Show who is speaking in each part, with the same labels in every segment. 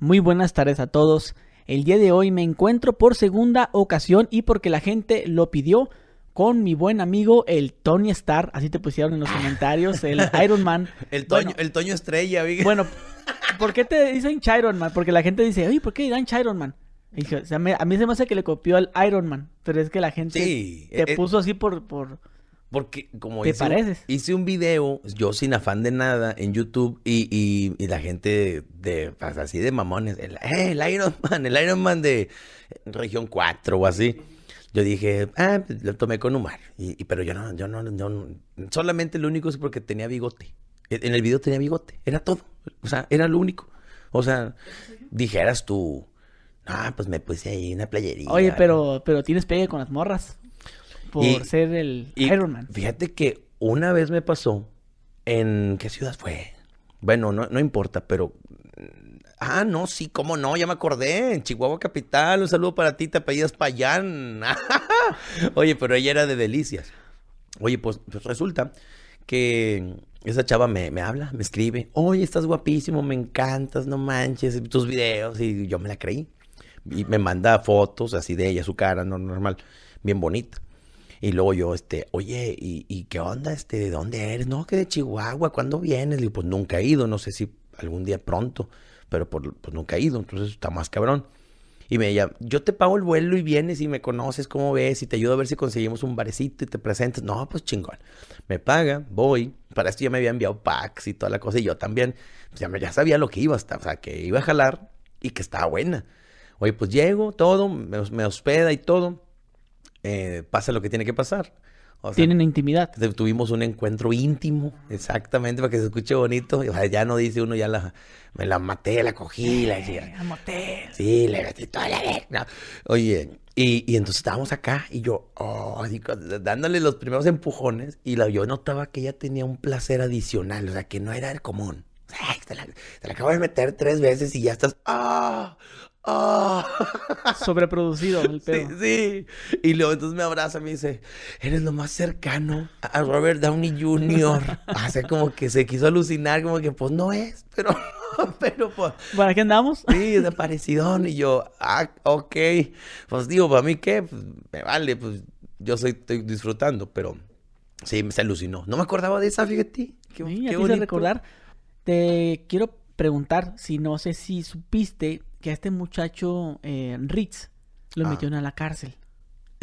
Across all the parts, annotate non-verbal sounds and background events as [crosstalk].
Speaker 1: Muy buenas tardes a todos. El día de hoy me encuentro por segunda ocasión y porque la gente lo pidió con mi buen amigo el Tony Star, así te pusieron en los ah. comentarios, el [laughs] Iron Man. el, toño, el Toño Estrella, Bueno, [laughs] ¿por qué te dicen Chiron Man? Porque la gente dice, oye, ¿por qué dirán Chiron Man? a mí se me hace que le copió al Iron Man, pero es que la gente te eh, eh. puso así por... por
Speaker 2: porque como ¿Te hice, un video, yo sin afán de nada, en YouTube, y, la gente de, pues, así de mamones, eh, el, Iron Man, el Iron Man de región 4 o así. Yo dije, ah, pues, lo tomé con humar. Y, pero yo no, yo no, yo solamente lo único es porque tenía bigote. E, en el video tenía bigote, era todo. O sea, era lo único. O sea, dijeras tú, ah, pues me puse ahí una playerita. Oye,
Speaker 1: pero, pero tienes pegue con las morras por ser el Iron Man.
Speaker 2: Fíjate que una vez me pasó, ¿en qué ciudad fue? Bueno, no, importa, pero mm, Ah, no, sí, cómo no, ya me acordé. En Chihuahua Capital, un saludo para ti, te apellidas Payán. [laughs] Oye, pero ella era de Delicias. Oye, pues, pues resulta que esa chava me, habla, me escribe. Oye, estás guapísimo, me encantas, no manches, tus videos. Y yo me la creí. Y me manda fotos así de ella, su cara, normal, bien bonita. Y luego yo, este, oye, ¿y, qué onda? Este, ¿De dónde eres? No, que de Chihuahua, ¿cuándo vienes? Le digo, pues nunca he ido, no sé si algún día pronto, pero pues nunca he ido, entonces está más cabrón. Y me decía, yo te pago el vuelo y vienes y me conoces, cómo ves, y te ayudo a ver si conseguimos un barecito y te presentas. No, pues chingón. Me paga, voy. Para esto ya me había enviado packs y toda la cosa, y yo también, pues, ya, me, ya sabía lo que iba, hasta, o sea, que iba a jalar y que estaba buena. Oye, pues llego, todo, me, me hospeda y todo. Eh, pasa lo que tiene que pasar. Tienen intimidad. Tuvimos un encuentro íntimo, exactamente, para que se escuche bonito. ya no dice uno, ya la, me la maté, la cogí, sí, la, eh,
Speaker 1: la maté. Sí, le metí toda la verga.
Speaker 2: Oye, y, y, entonces estábamos acá y yo, oh, dándole los primeros empujones y yo notaba que ella tenía un placer adicional, o sea, que no era el común. te la, acabo de meter tres veces y ya estás, ah, Ah. [laughs] Sobreproducido el pedo. Sí, sí. Y luego entonces me abraza y me dice, eres lo más cercano a Robert Downey Jr. Hace [laughs] como que se quiso alucinar, como que pues no es, pero, [laughs] pero pues... ¿Para qué andamos? Sí, es parecido Y yo, ah, ok. Pues digo, ¿para mí qué? Pues, me vale, pues yo estoy disfrutando, pero sí, se alucinó. No me acordaba de esa, fíjate.
Speaker 1: Qué, recordar. Te quiero preguntar si no sé si supiste que a este muchacho eh, Ritz lo ah. metieron a la cárcel.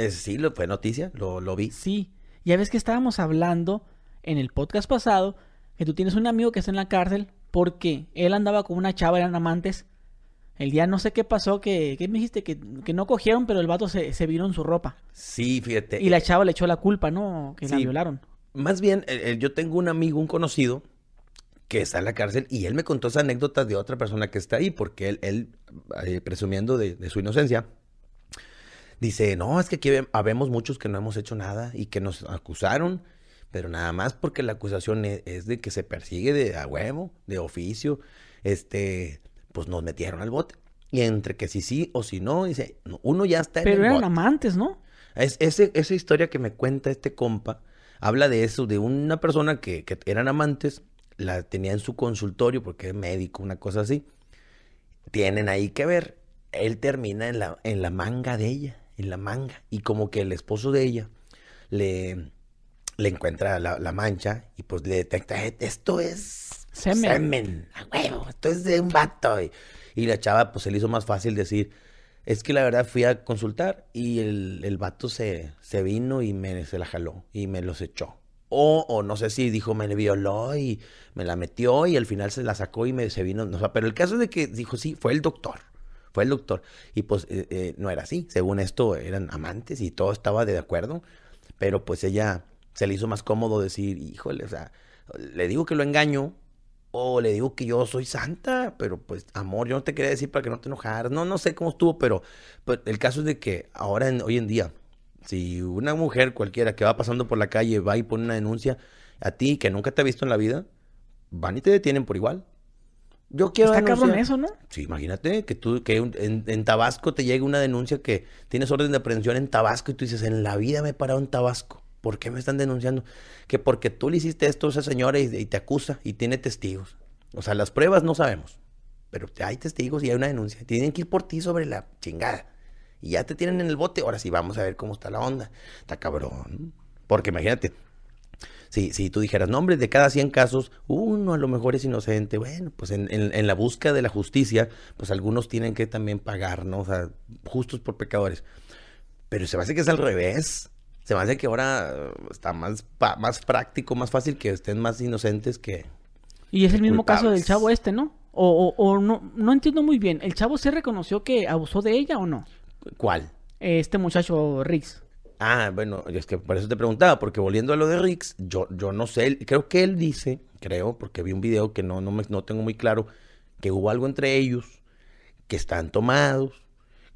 Speaker 2: sí, lo, fue noticia, lo, vi.
Speaker 1: Sí, ya ves que estábamos hablando en el podcast pasado que tú tienes un amigo que está en la cárcel porque él andaba con una chava, eran amantes. El día no sé qué pasó, que, me dijiste? Que, no cogieron, pero el vato se, se vino en su ropa.
Speaker 2: Sí, fíjate. Y la
Speaker 1: chava le echó la culpa, ¿no? Que la violaron.
Speaker 2: Más bien, eh, eh, yo tengo un amigo, un conocido, que está en la cárcel y él me contó esa anécdota de otra persona que está ahí, porque él, él eh, presumiendo de, su inocencia, dice, no, es que aquí habemos muchos que no hemos hecho nada y que nos acusaron, pero nada más porque la acusación e-, es, de que se persigue de a huevo, de oficio, este, pues nos metieron al bote. Y entre que si sí o si no, dice, uno ya está en Pero eran amantes, ¿no? Es, esa historia que me cuenta este compa habla de eso, de una persona que, que eran amantes la tenía en su consultorio porque es médico, una cosa así. Tienen ahí que ver. Él termina en la, en la manga de ella, en la manga. Y como que el esposo de ella le, le encuentra la, mancha y pues le detecta, eh, esto es semen, a huevo, esto es de un vato. Y, la chava pues se le hizo más fácil decir, es que la verdad fui a consultar y el, el vato se, vino y me, se la jaló y me los echó. O, no sé si dijo, me le violó y me la metió y al final se la sacó y me, se vino. No, pero el caso es de que dijo, sí, fue el doctor. Fue el doctor. Y pues eh, eh, no era así. Según esto, eran amantes y todo estaba de acuerdo. Pero pues ella se le hizo más cómodo decir, híjole, o sea, le digo que lo engaño o le digo que yo soy santa, pero pues amor, yo no te quería decir para que no te enojaras. No, no sé cómo estuvo, pero, pero el caso es de que ahora, en, hoy en día, si una mujer cualquiera que va pasando por la calle va y pone una denuncia a ti que nunca te ha visto en la vida, van y te detienen por igual. Yo quiero Está eso, ¿no? Sí, imagínate que tú que en, Tabasco te llegue una denuncia que tienes orden de aprehensión en Tabasco y tú dices, "En la vida me he parado en Tabasco. ¿Por qué me están denunciando? Que porque tú le hiciste esto a esa señora y, y te acusa y tiene testigos." O sea, las pruebas no sabemos, pero hay testigos y hay una denuncia. Tienen que ir por ti sobre la chingada y ya te tienen en el bote, ahora sí vamos a ver cómo está la onda. Está cabrón. Porque imagínate, si, si tú dijeras, no, de cada 100 casos, uno a lo mejor es inocente. Bueno, pues en, la búsqueda de la justicia, pues algunos tienen que también pagar, ¿no? O sea, justos por pecadores. Pero se me hace que es al revés. Se me hace que ahora está más, más práctico, más fácil que estén más inocentes que.
Speaker 1: Y es el mismo caso del chavo este, ¿no? O, o, o, no, no entiendo muy bien. ¿El chavo se reconoció que abusó de ella o no? ¿Cuál? Este muchacho Riggs.
Speaker 2: Ah, bueno, es que por eso te preguntaba, porque volviendo a lo de Riggs, yo, yo no sé, creo que él dice, creo, porque vi un video que no, no, me, no tengo muy claro, que hubo algo entre ellos, que están tomados,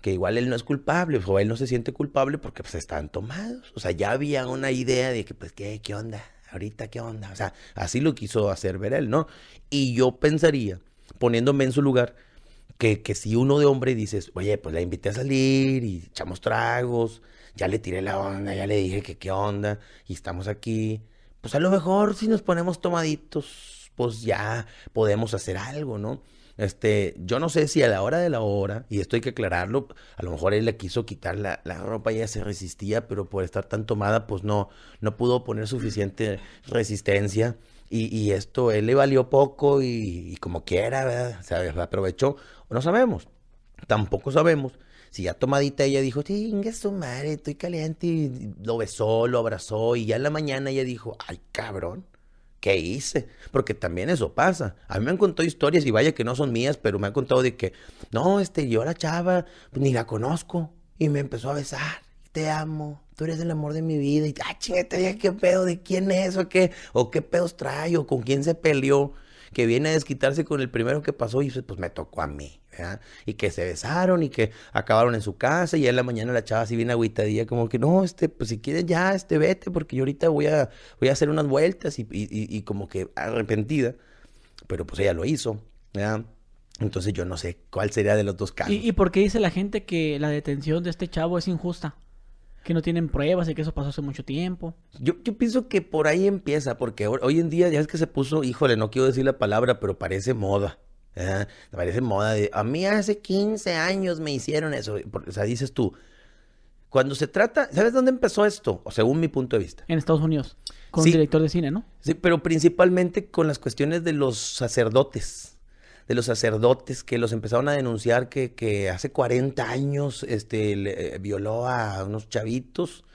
Speaker 2: que igual él no es culpable, o él no se siente culpable porque pues están tomados. O sea, ya había una idea de que, pues, ¿qué, qué onda? Ahorita, ¿qué onda? O sea, así lo quiso hacer ver él, ¿no? Y yo pensaría, poniéndome en su lugar, que, que si uno de hombre dices, oye, pues la invité a salir y echamos tragos, ya le tiré la onda, ya le dije que qué onda, y estamos aquí. Pues a lo mejor si nos ponemos tomaditos, pues ya podemos hacer algo, ¿no? Este, yo no sé si a la hora de la hora, y esto hay que aclararlo, a lo mejor él le quiso quitar la, la ropa, ella se resistía, pero por estar tan tomada, pues no, no pudo poner suficiente resistencia. Y, esto, él le valió poco y, como quiera, ¿verdad? O aprovechó. No sabemos. Tampoco sabemos si ya tomadita ella dijo, chingue su madre, estoy caliente, y lo besó, lo abrazó, y ya en la mañana ella dijo, ay cabrón, ¿qué hice? Porque también eso pasa. A mí me han contado historias, y vaya que no son mías, pero me han contado de que, no, este, yo la chava, pues, ni la conozco, y me empezó a besar, te amo, tú eres el amor de mi vida. Y, ah, chete, qué pedo, ¿de quién es o qué? ¿O qué pedos trae? ¿O con quién se peleó? Que viene a desquitarse con el primero que pasó y dice, pues me tocó a mí, ¿verdad? Y que se besaron y que acabaron en su casa y en la mañana la chava así bien agüitadilla, como que no, este, pues si quieres ya, este, vete, porque yo ahorita voy a, voy a hacer unas vueltas y, como que arrepentida. Pero pues ella lo hizo, ¿verdad? Entonces yo no sé cuál sería de los dos casos. ¿Y,
Speaker 1: por qué dice la gente que la detención de este chavo es injusta? que no tienen pruebas y que eso pasó hace mucho tiempo.
Speaker 2: Yo, pienso que por ahí empieza, porque hoy, en día ya es que se puso, híjole, no quiero decir la palabra, pero parece moda. Parece moda de, a mí hace 15 años me hicieron eso. O sea, dices tú, cuando se trata, ¿sabes dónde empezó esto? O según mi punto de vista.
Speaker 1: En Estados Unidos, con un director de cine, ¿no?
Speaker 2: Sí, pero principalmente con las cuestiones de los sacerdotes de los sacerdotes que los empezaron a denunciar que, hace 40 años este, eh, violó a unos chavitos.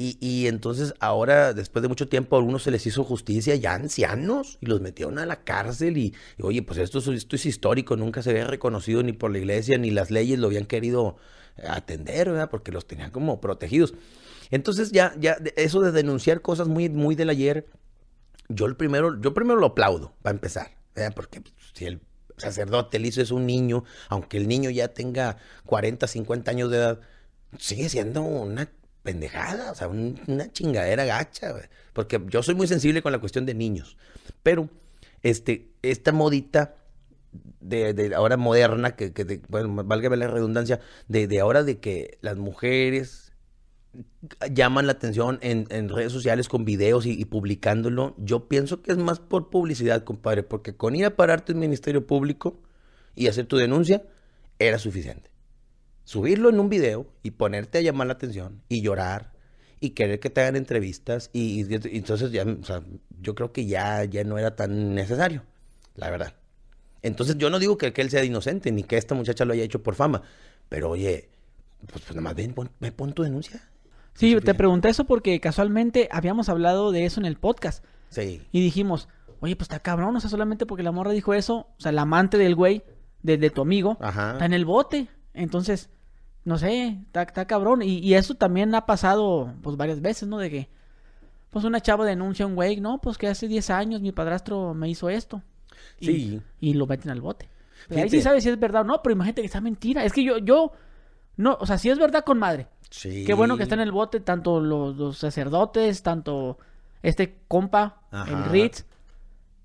Speaker 2: Y, entonces ahora, después de mucho tiempo, a algunos se les hizo justicia ya ancianos y los metieron a la cárcel. Y, oye, pues esto, esto, es histórico, nunca se había reconocido ni por la iglesia, ni las leyes lo habían querido eh, atender, Porque los tenían como protegidos. Entonces ya, ya, eso de denunciar cosas muy, muy del ayer, yo, el primero, yo primero lo aplaudo, para empezar, Porque pues, si el sacerdote, hizo es un niño, aunque el niño ya tenga 40, 50 años de edad, sigue siendo una pendejada, o sea, una chingadera gacha, Porque yo soy muy sensible con la cuestión de niños. Pero, este, esta modita de, ahora moderna, que, que bueno, la redundancia, de ahora de que las mujeres llaman la atención en, redes sociales con videos y, publicándolo. Yo pienso que es más por publicidad, compadre, porque con ir a pararte en Ministerio Público y hacer tu denuncia era suficiente. Subirlo en un video y ponerte a llamar la atención y llorar y querer que te hagan entrevistas y, entonces ya, yo creo que ya, ya no era tan necesario, la verdad. Entonces yo no digo que, él sea inocente ni que esta muchacha lo haya hecho por fama, pero oye, pues, pues nada más ven, me pon tu denuncia
Speaker 1: Sí, te pregunté eso porque casualmente habíamos hablado de eso en el podcast. Sí. Y dijimos, oye, pues está cabrón, o sea, solamente porque la morra dijo eso, o sea, la amante del güey, de, tu amigo, está en el bote. Entonces, no sé, está, cabrón. Y, y, eso también ha pasado, pues, varias veces, ¿no? De que, pues, una chava denuncia a un güey, no, pues que hace 10 años mi padrastro me hizo esto. sí. Y lo meten al bote. Pero ahí sí sabes si es verdad o no, pero imagínate que está mentira. Es que yo, yo, no, o sea, sí es verdad con madre. Sí. Qué bueno que está en el bote tanto los, sacerdotes, tanto este compa, en el Ritz.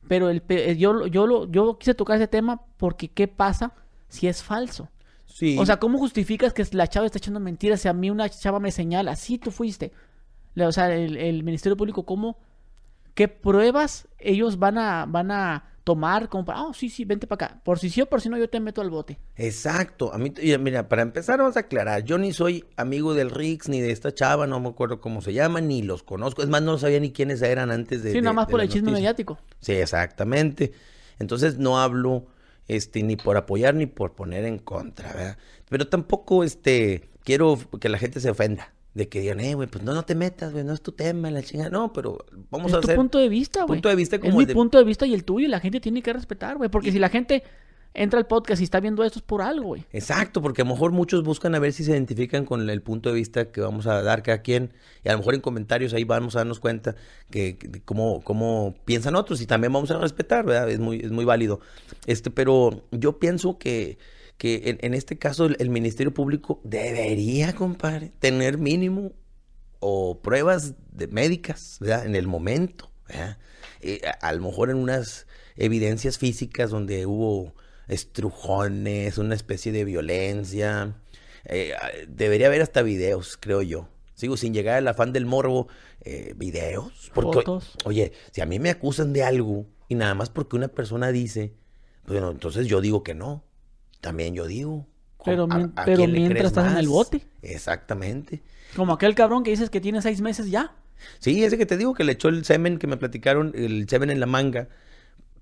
Speaker 1: Pero el, eh, yo, yo, yo quise tocar ese tema porque ¿qué pasa si es falso? Sí. O sea, ¿cómo justificas que la chava está echando mentiras? Si a mí una chava me señala, sí, tú fuiste. O sea, el, el Ministerio Público, ¿cómo? ¿Qué pruebas ellos van a, van a tomar como ah, sí, sí, vente para acá. Por si sí o por si no, yo te meto al bote.
Speaker 2: Exacto. A mí, mira, para empezar vamos a aclarar, yo ni soy amigo del Rix, ni de esta chava, no me acuerdo cómo se llama, ni los conozco. Es más, no sabía ni quiénes eran antes de... Sí, nada más por el chisme mediático. Sí, exactamente. Entonces no hablo este, ni por apoyar ni por poner en contra, ¿verdad? Pero tampoco este, quiero que la gente se ofenda de que digan, eh, güey, pues no, no te metas, güey, no es tu tema, la chingada. No, pero vamos a hacer... Es tu punto
Speaker 1: de vista, güey. Punto de vista como Es mi punto de vista y el tuyo, y la gente tiene que respetar, güey. Porque si la gente entra al podcast y está viendo esto es por algo,
Speaker 2: güey. Exacto, porque a lo mejor muchos buscan a ver si se identifican con el punto de vista que vamos a dar cada quien. Y a lo mejor en comentarios ahí vamos a darnos cuenta que, que cómo, cómo piensan otros. Y también vamos a respetar, ¿verdad? Es muy, es muy válido. Este, pero yo pienso que que en, este caso el, Ministerio Público debería, compadre, tener mínimo o pruebas médicas, En el momento, eh, a, lo mejor en unas evidencias físicas donde hubo estrujones, una especie de violencia. Eh, debería haber hasta videos, creo yo. Sigo sin llegar al afán del morbo, eh, videos. Porque, Fotos. Oye, si a mí me acusan de algo y nada más porque una persona dice, bueno, entonces yo digo que no. También yo digo.
Speaker 1: Pero, mientras estás en el bote.
Speaker 2: Exactamente.
Speaker 1: Como aquel cabrón que
Speaker 2: dices que tiene seis meses ya. Sí, ese que te digo que le echó el semen que me platicaron, el semen en la manga.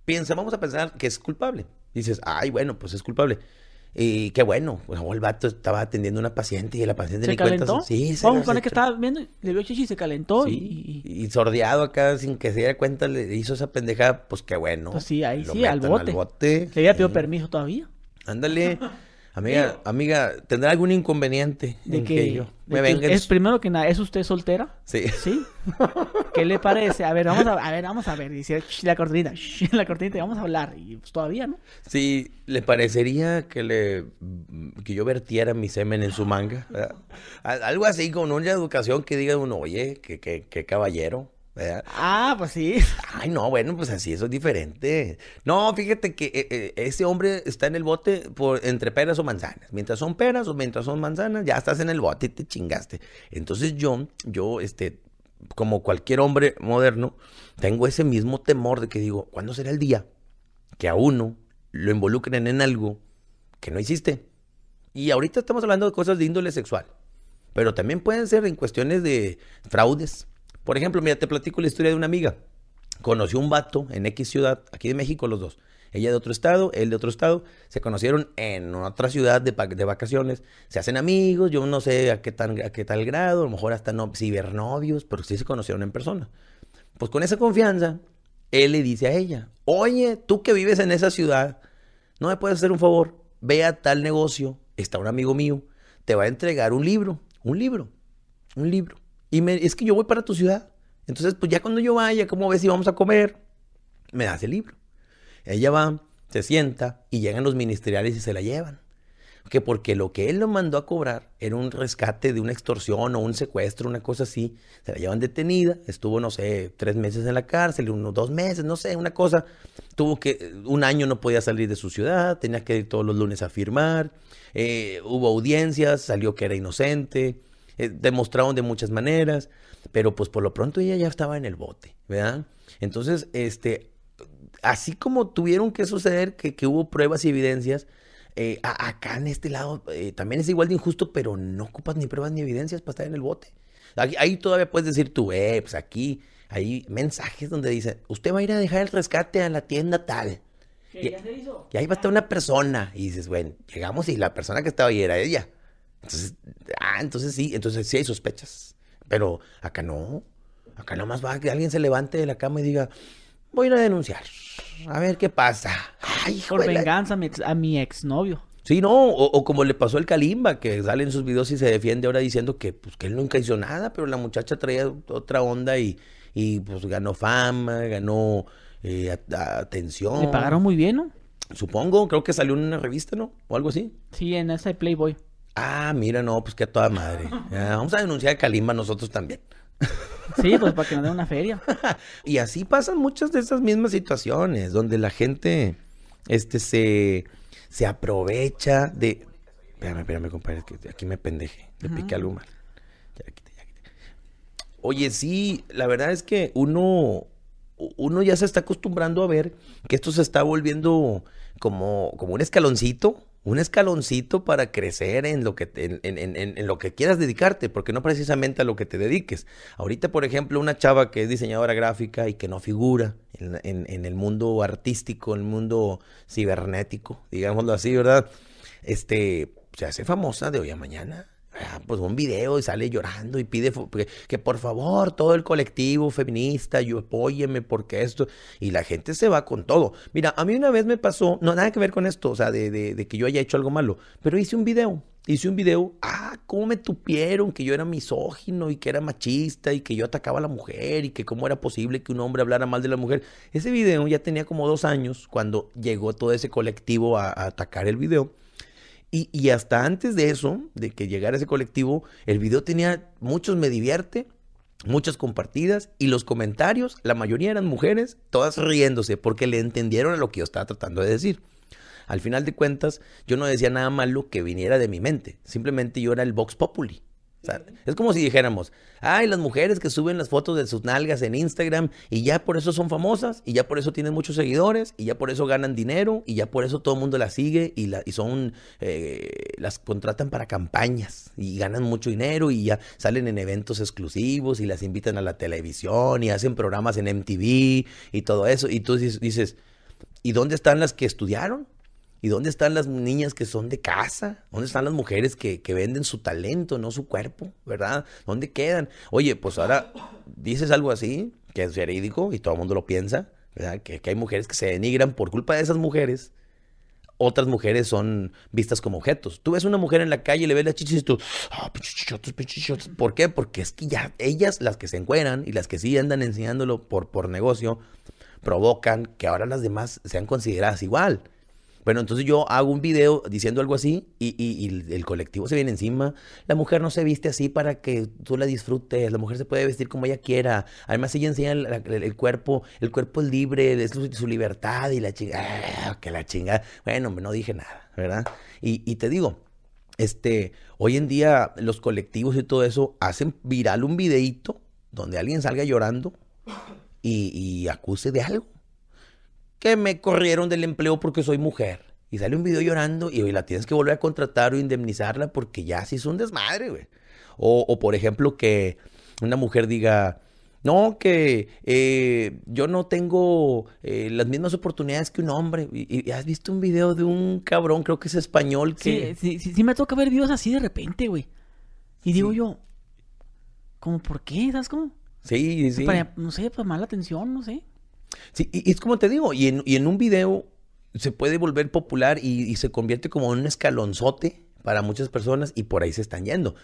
Speaker 2: Piensa, vamos a pensar que es culpable. Dices, ay, bueno, pues es culpable. Y qué bueno, pues el vato estaba atendiendo a una paciente y la paciente le calentó? Cuenta, sí, se Vamos, el que estaba
Speaker 1: viendo, le vio chichi y se calentó. y...
Speaker 2: y... sordeado acá sin que se diera cuenta, le hizo esa pendejada, pues qué bueno. Pues sí, ahí sí, al bote. Le había pedido permiso todavía. Ándale. [laughs] Amiga, amiga, ¿tendrá algún inconveniente de en que, yo me venga? Es
Speaker 1: primero que nada, ¿es usted soltera?
Speaker 2: Sí. [laughs]
Speaker 1: ¿Qué le parece? A ver, vamos a, ver, vamos a ver. Dice la cortinita, [laughs] la cortinita, vamos a hablar. Y pues todavía, ¿no?
Speaker 2: Sí, ¿le parecería que le que yo vertiera mi semen en su manga? Algo así, con una educación que diga uno, oye, que, que, que caballero. Ah, pues sí. Ay, no, bueno, pues así eso es diferente. No, fíjate que eh, eh, ese hombre está en el bote por, entre peras o manzanas. Mientras son peras o mientras son manzanas, ya estás en el bote y te chingaste. Entonces yo, yo, este, como cualquier hombre moderno, tengo ese mismo temor de que digo, ¿cuándo será el día que a uno lo involucren en algo que no hiciste? Y ahorita estamos hablando de cosas de índole sexual, pero también pueden ser en cuestiones de fraudes, por ejemplo, mira, te platico la historia de una amiga. Conoció un vato en X ciudad, aquí de México los dos. Ella de otro estado, él de otro estado. Se conocieron en otra ciudad de, de vacaciones. Se hacen amigos, yo no sé a qué, tan, tal grado, a lo mejor hasta no, cibernovios, pero sí se conocieron en persona. Pues con esa confianza, él le dice a ella, oye, tú que vives en esa ciudad, ¿no me puedes hacer un favor? Ve a tal negocio, está un amigo mío, te va a entregar un libro, un libro, un libro. Y es que yo voy para tu ciudad. Entonces, pues ya cuando yo vaya, ¿cómo ves si vamos a comer? Me das el libro. Ella va, se sienta y llegan los ministeriales y se la llevan. Que porque lo que él lo mandó a cobrar era un rescate de una extorsión o un secuestro, una cosa así. Se la llevan detenida, estuvo, no sé, tres meses en la cárcel, unos dos meses, no sé, una cosa. Tuvo que, un año no podía salir de su ciudad, tenía que ir todos los lunes a firmar. Eh, hubo audiencias, salió que era inocente. Eh, demostraron de muchas maneras, pero pues por lo pronto ella ya estaba en el bote, ¿verdad? Entonces, este, así como tuvieron que suceder que, hubo pruebas y evidencias, eh, acá en este lado eh, también es igual de injusto, pero no ocupas ni pruebas ni evidencias para estar en el bote. Ahí, todavía puedes decir tú, eh, pues aquí hay mensajes donde dice, usted va a ir a dejar el rescate a la tienda tal. Y, ya se hizo? y ahí va a estar una persona. Y dices, bueno, llegamos y la persona que estaba ahí era ella. Entonces, ah, entonces sí, entonces sí hay sospechas. Pero acá no. Acá nomás más va que alguien se levante de la cama y diga, voy a denunciar. A ver qué pasa. Por
Speaker 1: venganza a mi, exnovio.
Speaker 2: Sí, no, o, como le pasó al Kalimba, que sale en sus videos y se defiende ahora diciendo que, pues, que él nunca hizo nada, pero la muchacha traía otra onda y, pues ganó fama, ganó eh, atención. Le pagaron muy bien, ¿no? Supongo, creo que salió en una revista, ¿no? O algo así. Sí, en esa de Playboy. Ah, mira, no, pues que a toda madre. [laughs] vamos a denunciar a Kalimba nosotros también.
Speaker 1: Sí, pues para que nos den una feria. [laughs]
Speaker 2: y así pasan muchas de esas mismas situaciones, donde la gente este, se, se aprovecha de. Espérame, espérame, compadre, aquí me pendeje. Le piqué al mal. Oye, sí, la verdad es que uno, uno ya se está acostumbrando a ver que esto se está volviendo como, como un escaloncito un escaloncito para crecer en lo, que, en, lo que quieras dedicarte, porque no precisamente a lo que te dediques. Ahorita, por ejemplo, una chava que es diseñadora gráfica y que no figura en, el mundo artístico, en el mundo cibernético, digámoslo así, ¿verdad? Este, se hace famosa de hoy a mañana. Ah, pues un video y sale llorando y pide que, por favor todo el colectivo feminista, yo apóyeme porque esto, y la gente se va con todo. Mira, a mí una vez me pasó, no nada que ver con esto, o sea, de, de, que yo haya hecho algo malo, pero hice un video, hice un video, ah, cómo me tupieron que yo era misógino y que era machista y que yo atacaba a la mujer y que cómo era posible que un hombre hablara mal de la mujer. Ese video ya tenía como dos años cuando llegó todo ese colectivo a atacar el video. Y, hasta antes de eso, de que llegara ese colectivo, el video tenía muchos me divierte, muchas compartidas y los comentarios, la mayoría eran mujeres, todas riéndose porque le entendieron a lo que yo estaba tratando de decir. Al final de cuentas, yo no decía nada malo que viniera de mi mente, simplemente yo era el Vox Populi es como si dijéramos, ay, las mujeres que suben las fotos de sus nalgas en Instagram y ya por eso son famosas y ya por eso tienen muchos seguidores y ya por eso ganan dinero y ya por eso todo el mundo las sigue y, la, y son, eh, las contratan para campañas y ganan mucho dinero y ya salen en eventos exclusivos y las invitan a la televisión y hacen programas en MTV y todo eso. Y tú dices, ¿y dónde están las que estudiaron? ¿Y dónde están las niñas que son de casa? ¿Dónde están las mujeres que, venden su talento, no su cuerpo? ¿Verdad? ¿Dónde quedan? Oye, pues ahora dices algo así, que es verídico y todo el mundo lo piensa, ¿verdad? Que, que hay mujeres que se denigran por culpa de esas mujeres. Otras mujeres son vistas como objetos. Tú ves una mujer en la calle y le ves las chichis y tú, ah, ¿Por qué? Porque es que ya ellas, las que se encuentran y las que sí andan enseñándolo por, por negocio, provocan que ahora las demás sean consideradas igual. Bueno, entonces yo hago un video diciendo algo así y, y, el colectivo se viene encima. La mujer no se viste así para que tú la disfrutes. La mujer se puede vestir como ella quiera. Además, ella enseña el, cuerpo. El cuerpo es libre, es su, libertad y la chinga. Ah, que la chingada. Bueno, no dije nada, ¿verdad? Y, te digo, este, hoy en día los colectivos y todo eso hacen viral un videíto donde alguien salga llorando y acuse de algo que me corrieron del empleo porque soy mujer. Y sale un video llorando y hoy la tienes que volver a contratar o indemnizarla porque ya sí es un desmadre, güey. O, por ejemplo, que una mujer diga, no, que eh, yo no tengo eh, las mismas oportunidades que un hombre. Y, has visto un video de un cabrón, creo que es español, que... Sí, sí, sí, me toca ver videos así de repente, güey. Y digo yo, ¿cómo por qué? ¿Sabes cómo? Sí, sí.
Speaker 1: no sé, para mala atención, no sé.
Speaker 2: Sí, y, es como te digo, y en, y en, un video se puede volver popular y, se convierte como un escalonzote para muchas personas y por ahí se están yendo.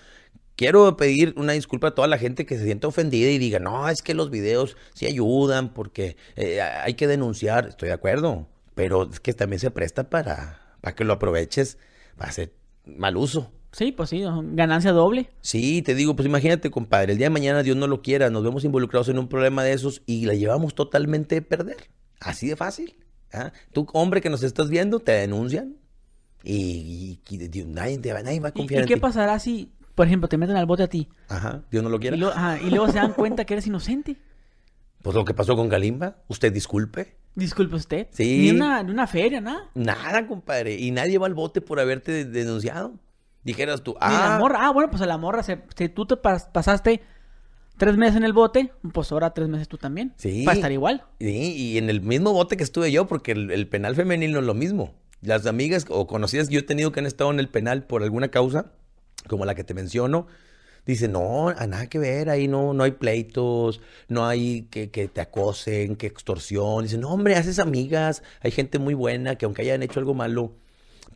Speaker 2: Quiero pedir una disculpa a toda la gente que se sienta ofendida y diga, no, es que los videos sí ayudan porque eh, hay que denunciar. Estoy de acuerdo, pero es que también se presta para, para que lo aproveches para hacer mal uso. Sí, pues sí, ganancia doble. Sí, te digo, pues imagínate, compadre, el día de mañana Dios no lo quiera, nos vemos involucrados en un problema de esos y la llevamos totalmente a perder. Así de fácil. ¿ah? Tú, hombre que nos estás viendo, te denuncian y, nadie,
Speaker 1: va, nadie, va, a confiar ¿Y, qué pasará si, por ejemplo, te meten al bote a ti?
Speaker 2: Ajá, Dios no lo quiera. Y,
Speaker 1: luego se dan cuenta que eres inocente.
Speaker 2: Pues lo que pasó con Galimba, usted disculpe.
Speaker 1: Disculpe usted. Sí. Ni una, una feria, nada.
Speaker 2: Nada, compadre. Y nadie va al bote por haberte denunciado dijeras tú, ah.
Speaker 1: La ah, bueno, pues a la morra, si tú te pasaste tres meses en el bote, pues ahora tres meses tú también. Sí. a estar igual.
Speaker 2: Sí, y en el mismo bote que estuve yo, porque el, penal femenil no es lo mismo. Las amigas o conocidas que yo he tenido que han estado en el penal por alguna causa, como la que te menciono, dicen, no, nada que ver, ahí no, no hay pleitos, no hay que, que te acosen, que extorsión. Dicen, no, hombre, haces amigas, hay gente muy buena que aunque hayan hecho algo malo,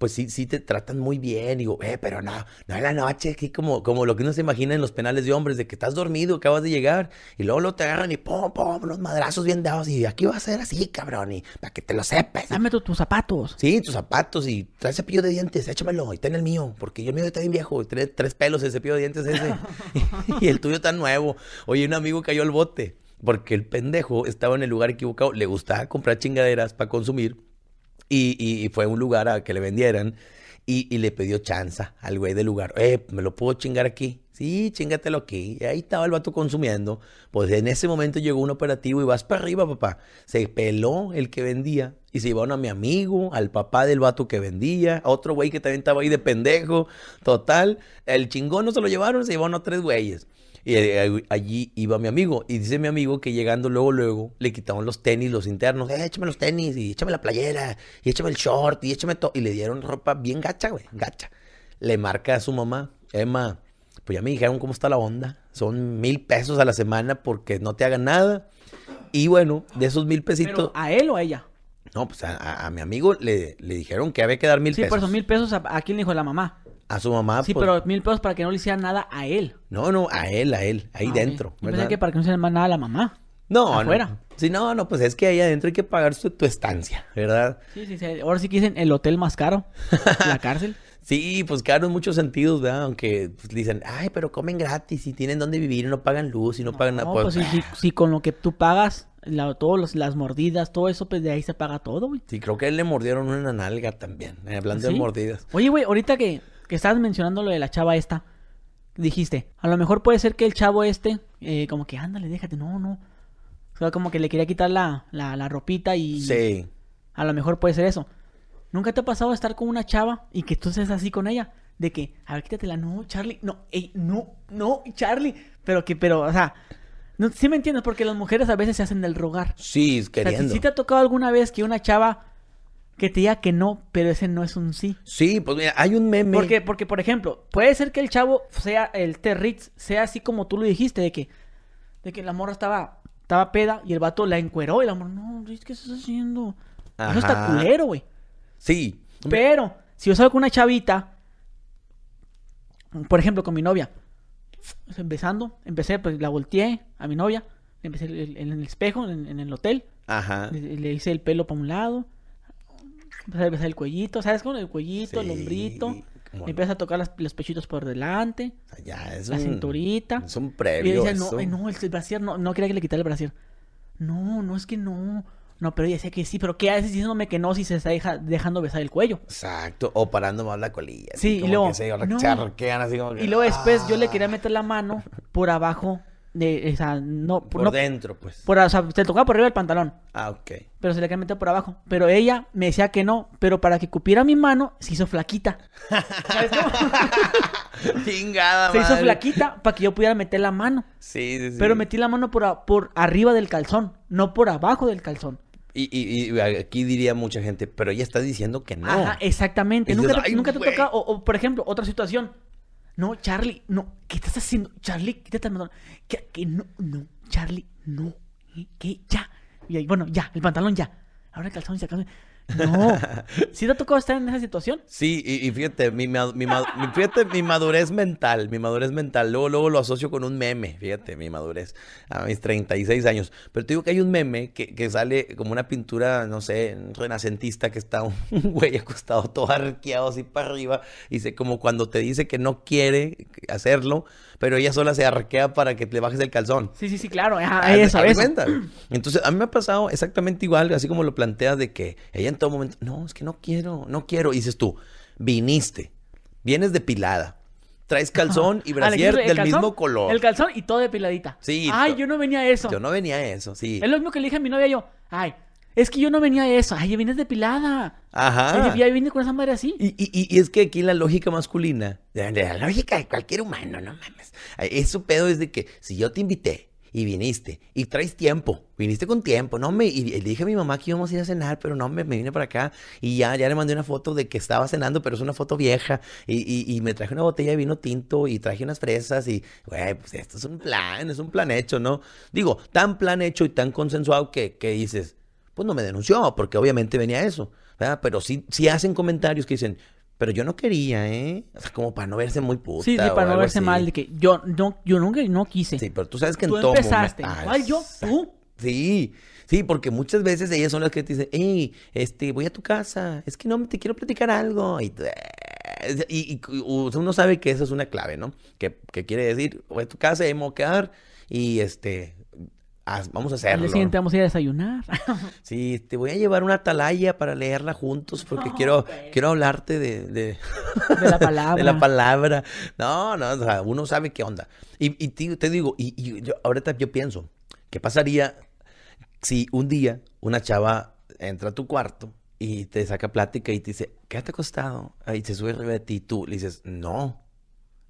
Speaker 2: pues sí, sí te tratan muy bien. Digo, eh, pero no, no en la noche, aquí como, como lo que uno se imagina en los penales de hombres, de que estás dormido, acabas de llegar, y luego lo te agarran y pum, pum, los madrazos bien dados, y aquí va a ser así, cabrón, y para que te lo sepas. Dame tus zapatos. Sí, tus zapatos, y trae cepillo de dientes, échamelo, y ten el mío, porque yo el mío está bien viejo, tiene tres pelos ese, cepillo de dientes ese, y, [laughs] y el tuyo está nuevo. Oye, un amigo cayó al bote, porque el pendejo estaba en el lugar equivocado, le gustaba comprar chingaderas para consumir y, fue a un lugar a que le vendieran y, le pidió chanza al güey del lugar. Eh, ¿me lo puedo chingar aquí? Sí, chingatelo aquí. Y ahí estaba el vato consumiendo. Pues en ese momento llegó un operativo y vas para arriba, papá. Se peló el que vendía y se llevaron a mi amigo, al papá del vato que vendía, a otro güey que también estaba ahí de pendejo. Total, el chingón no se lo llevaron, se llevaron a tres güeyes. Y allí iba mi amigo. Y dice mi amigo que llegando luego, luego, le quitaron los tenis, los internos. Eh, échame los tenis, y échame la playera, y échame el short, y échame todo. Y le dieron ropa bien gacha, güey, gacha. Le marca a su mamá, Emma, pues ya me dijeron cómo está la onda. Son mil pesos a la semana porque no te hagan nada. Y bueno, de esos mil pesitos. ¿A él o a ella? No, pues a, mi amigo le, dijeron que había que dar mil pesos. Sí, pues
Speaker 1: esos mil pesos, ¿a, ¿a quién le dijo la
Speaker 2: mamá? a su mamá. Sí, pues. pero
Speaker 1: mil pesos para que no le hicieran nada a él.
Speaker 2: No, no, a él, a él, ahí ah, dentro. ¿verdad? que
Speaker 1: para que no se le nada a la mamá.
Speaker 2: No, afuera. No. Sí, no, no, pues es que ahí adentro hay que pagar tu, estancia, ¿verdad?
Speaker 1: Sí, sí, sí. Ahora sí que el hotel más caro,
Speaker 2: la [laughs] cárcel. Sí, pues caro en muchos sentidos, ¿verdad? Aunque pues, dicen, ay, pero comen gratis y tienen dónde vivir y no pagan luz y no, pagan nada. No, pues, pues
Speaker 1: [laughs] si, con lo que tú pagas, la, todas las mordidas, todo eso, pues de ahí se paga todo, güey.
Speaker 2: Sí, creo que a él le mordieron una nalga también, eh, hablando ¿Ah, de mordidas.
Speaker 1: Oye, güey, ahorita que que estabas mencionando lo de la chava esta, dijiste, a lo mejor puede ser que el chavo este, eh, como que ándale, déjate, no, no. O sea, como que le quería quitar la, ropita y... Sí. A lo mejor puede ser eso. ¿Nunca te ha pasado estar con una chava y que tú seas así con ella? De que, a ver, quítatela, no, Charlie, no, ey, no, no, Charlie. Pero que, pero, o sea, sí me entiendes, porque las mujeres a veces se hacen del rogar.
Speaker 2: Sí, queriendo. si ¿sí te
Speaker 1: ha tocado alguna vez que una chava que te diga que no, pero ese no es un sí.
Speaker 2: Sí, pues mira, hay un meme. Porque,
Speaker 1: porque por ejemplo, puede ser que el chavo sea, el Territz, sea así como tú lo dijiste, de que, de que la morra estaba, estaba peda y el vato la encueró y la morra, no, ¿qué estás haciendo? Eso está culero, güey. Sí. Pero, si yo salgo con una chavita, por ejemplo, con mi novia, empezando, empecé, pues la volteé a mi novia, empecé en el, espejo, en, el hotel, le hice el pelo para un lado Empieza a besar el cuellito, ¿sabes? Con el cuellito, el hombrito. Empieza a tocar los pechitos por delante. ya, es la cinturita.
Speaker 2: Es un previo. Y ella eh, no,
Speaker 1: el, brasier, no, no quería que le quitara el brasier. No, no, es que no. No, pero ella decía que sí, pero ¿qué haces diciéndome que no si se está dejando besar el cuello? Exacto,
Speaker 2: o parando más la colilla. Sí, y luego. y luego después
Speaker 1: yo le ah". quería meter la mano por abajo de, no, por dentro, pues. Por, o sea, se tocaba por arriba del pantalón. Ah, ok. Pero se le quería meter por abajo. Pero ella me decía que no, pero para que cupiera mi mano, se hizo flaquita.
Speaker 2: ¿Sabes [laughs] Se hizo
Speaker 1: flaquita para que yo pudiera meter la mano.
Speaker 2: Sí, sí, Pero metí
Speaker 1: la mano por, por arriba del calzón, no por abajo del calzón.
Speaker 2: Y, y, y, aquí diría mucha gente, pero ella está diciendo que no.
Speaker 1: exactamente. nunca, te, nunca o, por ejemplo, otra situación, no, Charlie, no, ¿qué estás haciendo? Charlie, quítate el pantalón. Que, no, no, Charlie, no, ¿Qué? ya. Y ahí, bueno, ya, el pantalón ya. Ahora el calzón y se calzón. No. ¿Sí te ha tocado estar en esa situación?
Speaker 2: Sí, y, fíjate, mi, mi, madurez mental, mi madurez mental. Luego, lo asocio con un meme, fíjate, mi madurez, a mis 36 años. Pero te digo que hay un meme que, sale como una pintura, no sé, renacentista, que está un [laughs] güey acostado todo arqueado así para arriba, y dice como cuando te dice que no quiere hacerlo pero ella sola se arquea para que te bajes el calzón. Sí,
Speaker 1: sí, sí, claro. a, Entonces,
Speaker 2: a mí me ha pasado exactamente igual, así como lo planteas, de que ella en todo momento, no, es que no quiero, no quiero. Y dices tú, viniste, vienes depilada. Traes calzón y ah, brasier del mismo color. El
Speaker 1: calzón y todo depiladita. Sí. Ay, yo no
Speaker 2: venía a eso. Yo no venía a eso, sí. Es lo
Speaker 1: mismo que le dije a mi novia yo. Ay, es que yo no venía a eso. Ay, ya vienes depilada.
Speaker 2: Ajá. Ya
Speaker 1: vine con esa madre así.
Speaker 2: Y, es que aquí la lógica masculina, la, la lógica de cualquier humano, no mames. Eso pedo es de que si yo te invité y viniste y traes tiempo, viniste con tiempo, no me, y le dije a mi mamá que íbamos a ir a cenar, pero no me, me vine para acá y ya, ya le mandé una foto de que estaba cenando, pero es una foto vieja y, me traje una botella de vino tinto y traje unas fresas y, güey, pues esto es un plan, es un plan hecho, ¿no? Digo, tan plan hecho y tan consensuado que, que dices, pues no me denunció, porque obviamente venía eso. Pero sí, sí hacen comentarios que dicen, pero yo no quería, ¿eh? O sea, como para no verse muy puta. Sí, sí, para no verse mal, de que yo no, yo nunca no quise. Sí, pero tú sabes que en todo empezaste. yo? ¿Tú? Sí, sí, porque muchas veces ellas son las que te dicen, hey, este, voy a tu casa, es que no, te quiero platicar algo. Y, y, uno sabe que esa es una clave, ¿no? Que, que quiere decir, voy a tu casa y a y este, vamos a hacerlo. El siguiente
Speaker 1: vamos a ir a desayunar. [laughs]
Speaker 2: sí, te voy a llevar una atalaya para leerla juntos porque ah, quiero, quiero hablarte de, de... la palabra. [laughs] de la palabra. No, no, o sea, uno sabe qué onda. Y, te, digo, y, ahorita yo pienso, ¿qué pasaría si un día una chava entra a tu cuarto y te saca plática y te dice, quédate acostado? Y se sube arriba de ti y tú le dices, no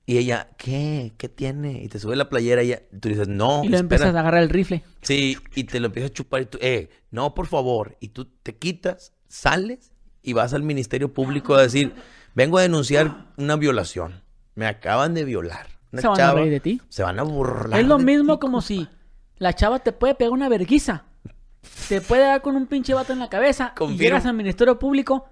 Speaker 2: y ella, ¿qué? ¿Qué tiene? Y te sube la playera y tú dices, no. Y lo empiezas a agarrar el rifle. Sí, y te lo empiezas a chupar y tú, eh, no, por favor. Y tú te quitas, sales y vas al Ministerio Público a decir, vengo a denunciar una violación. Me acaban de violar. Una se van a de ti. Se van a burlar. Es
Speaker 1: lo mismo como si la chava te puede pegar una verguiza. Te puede dar con un pinche vato en la cabeza. Y llegas al Ministerio Público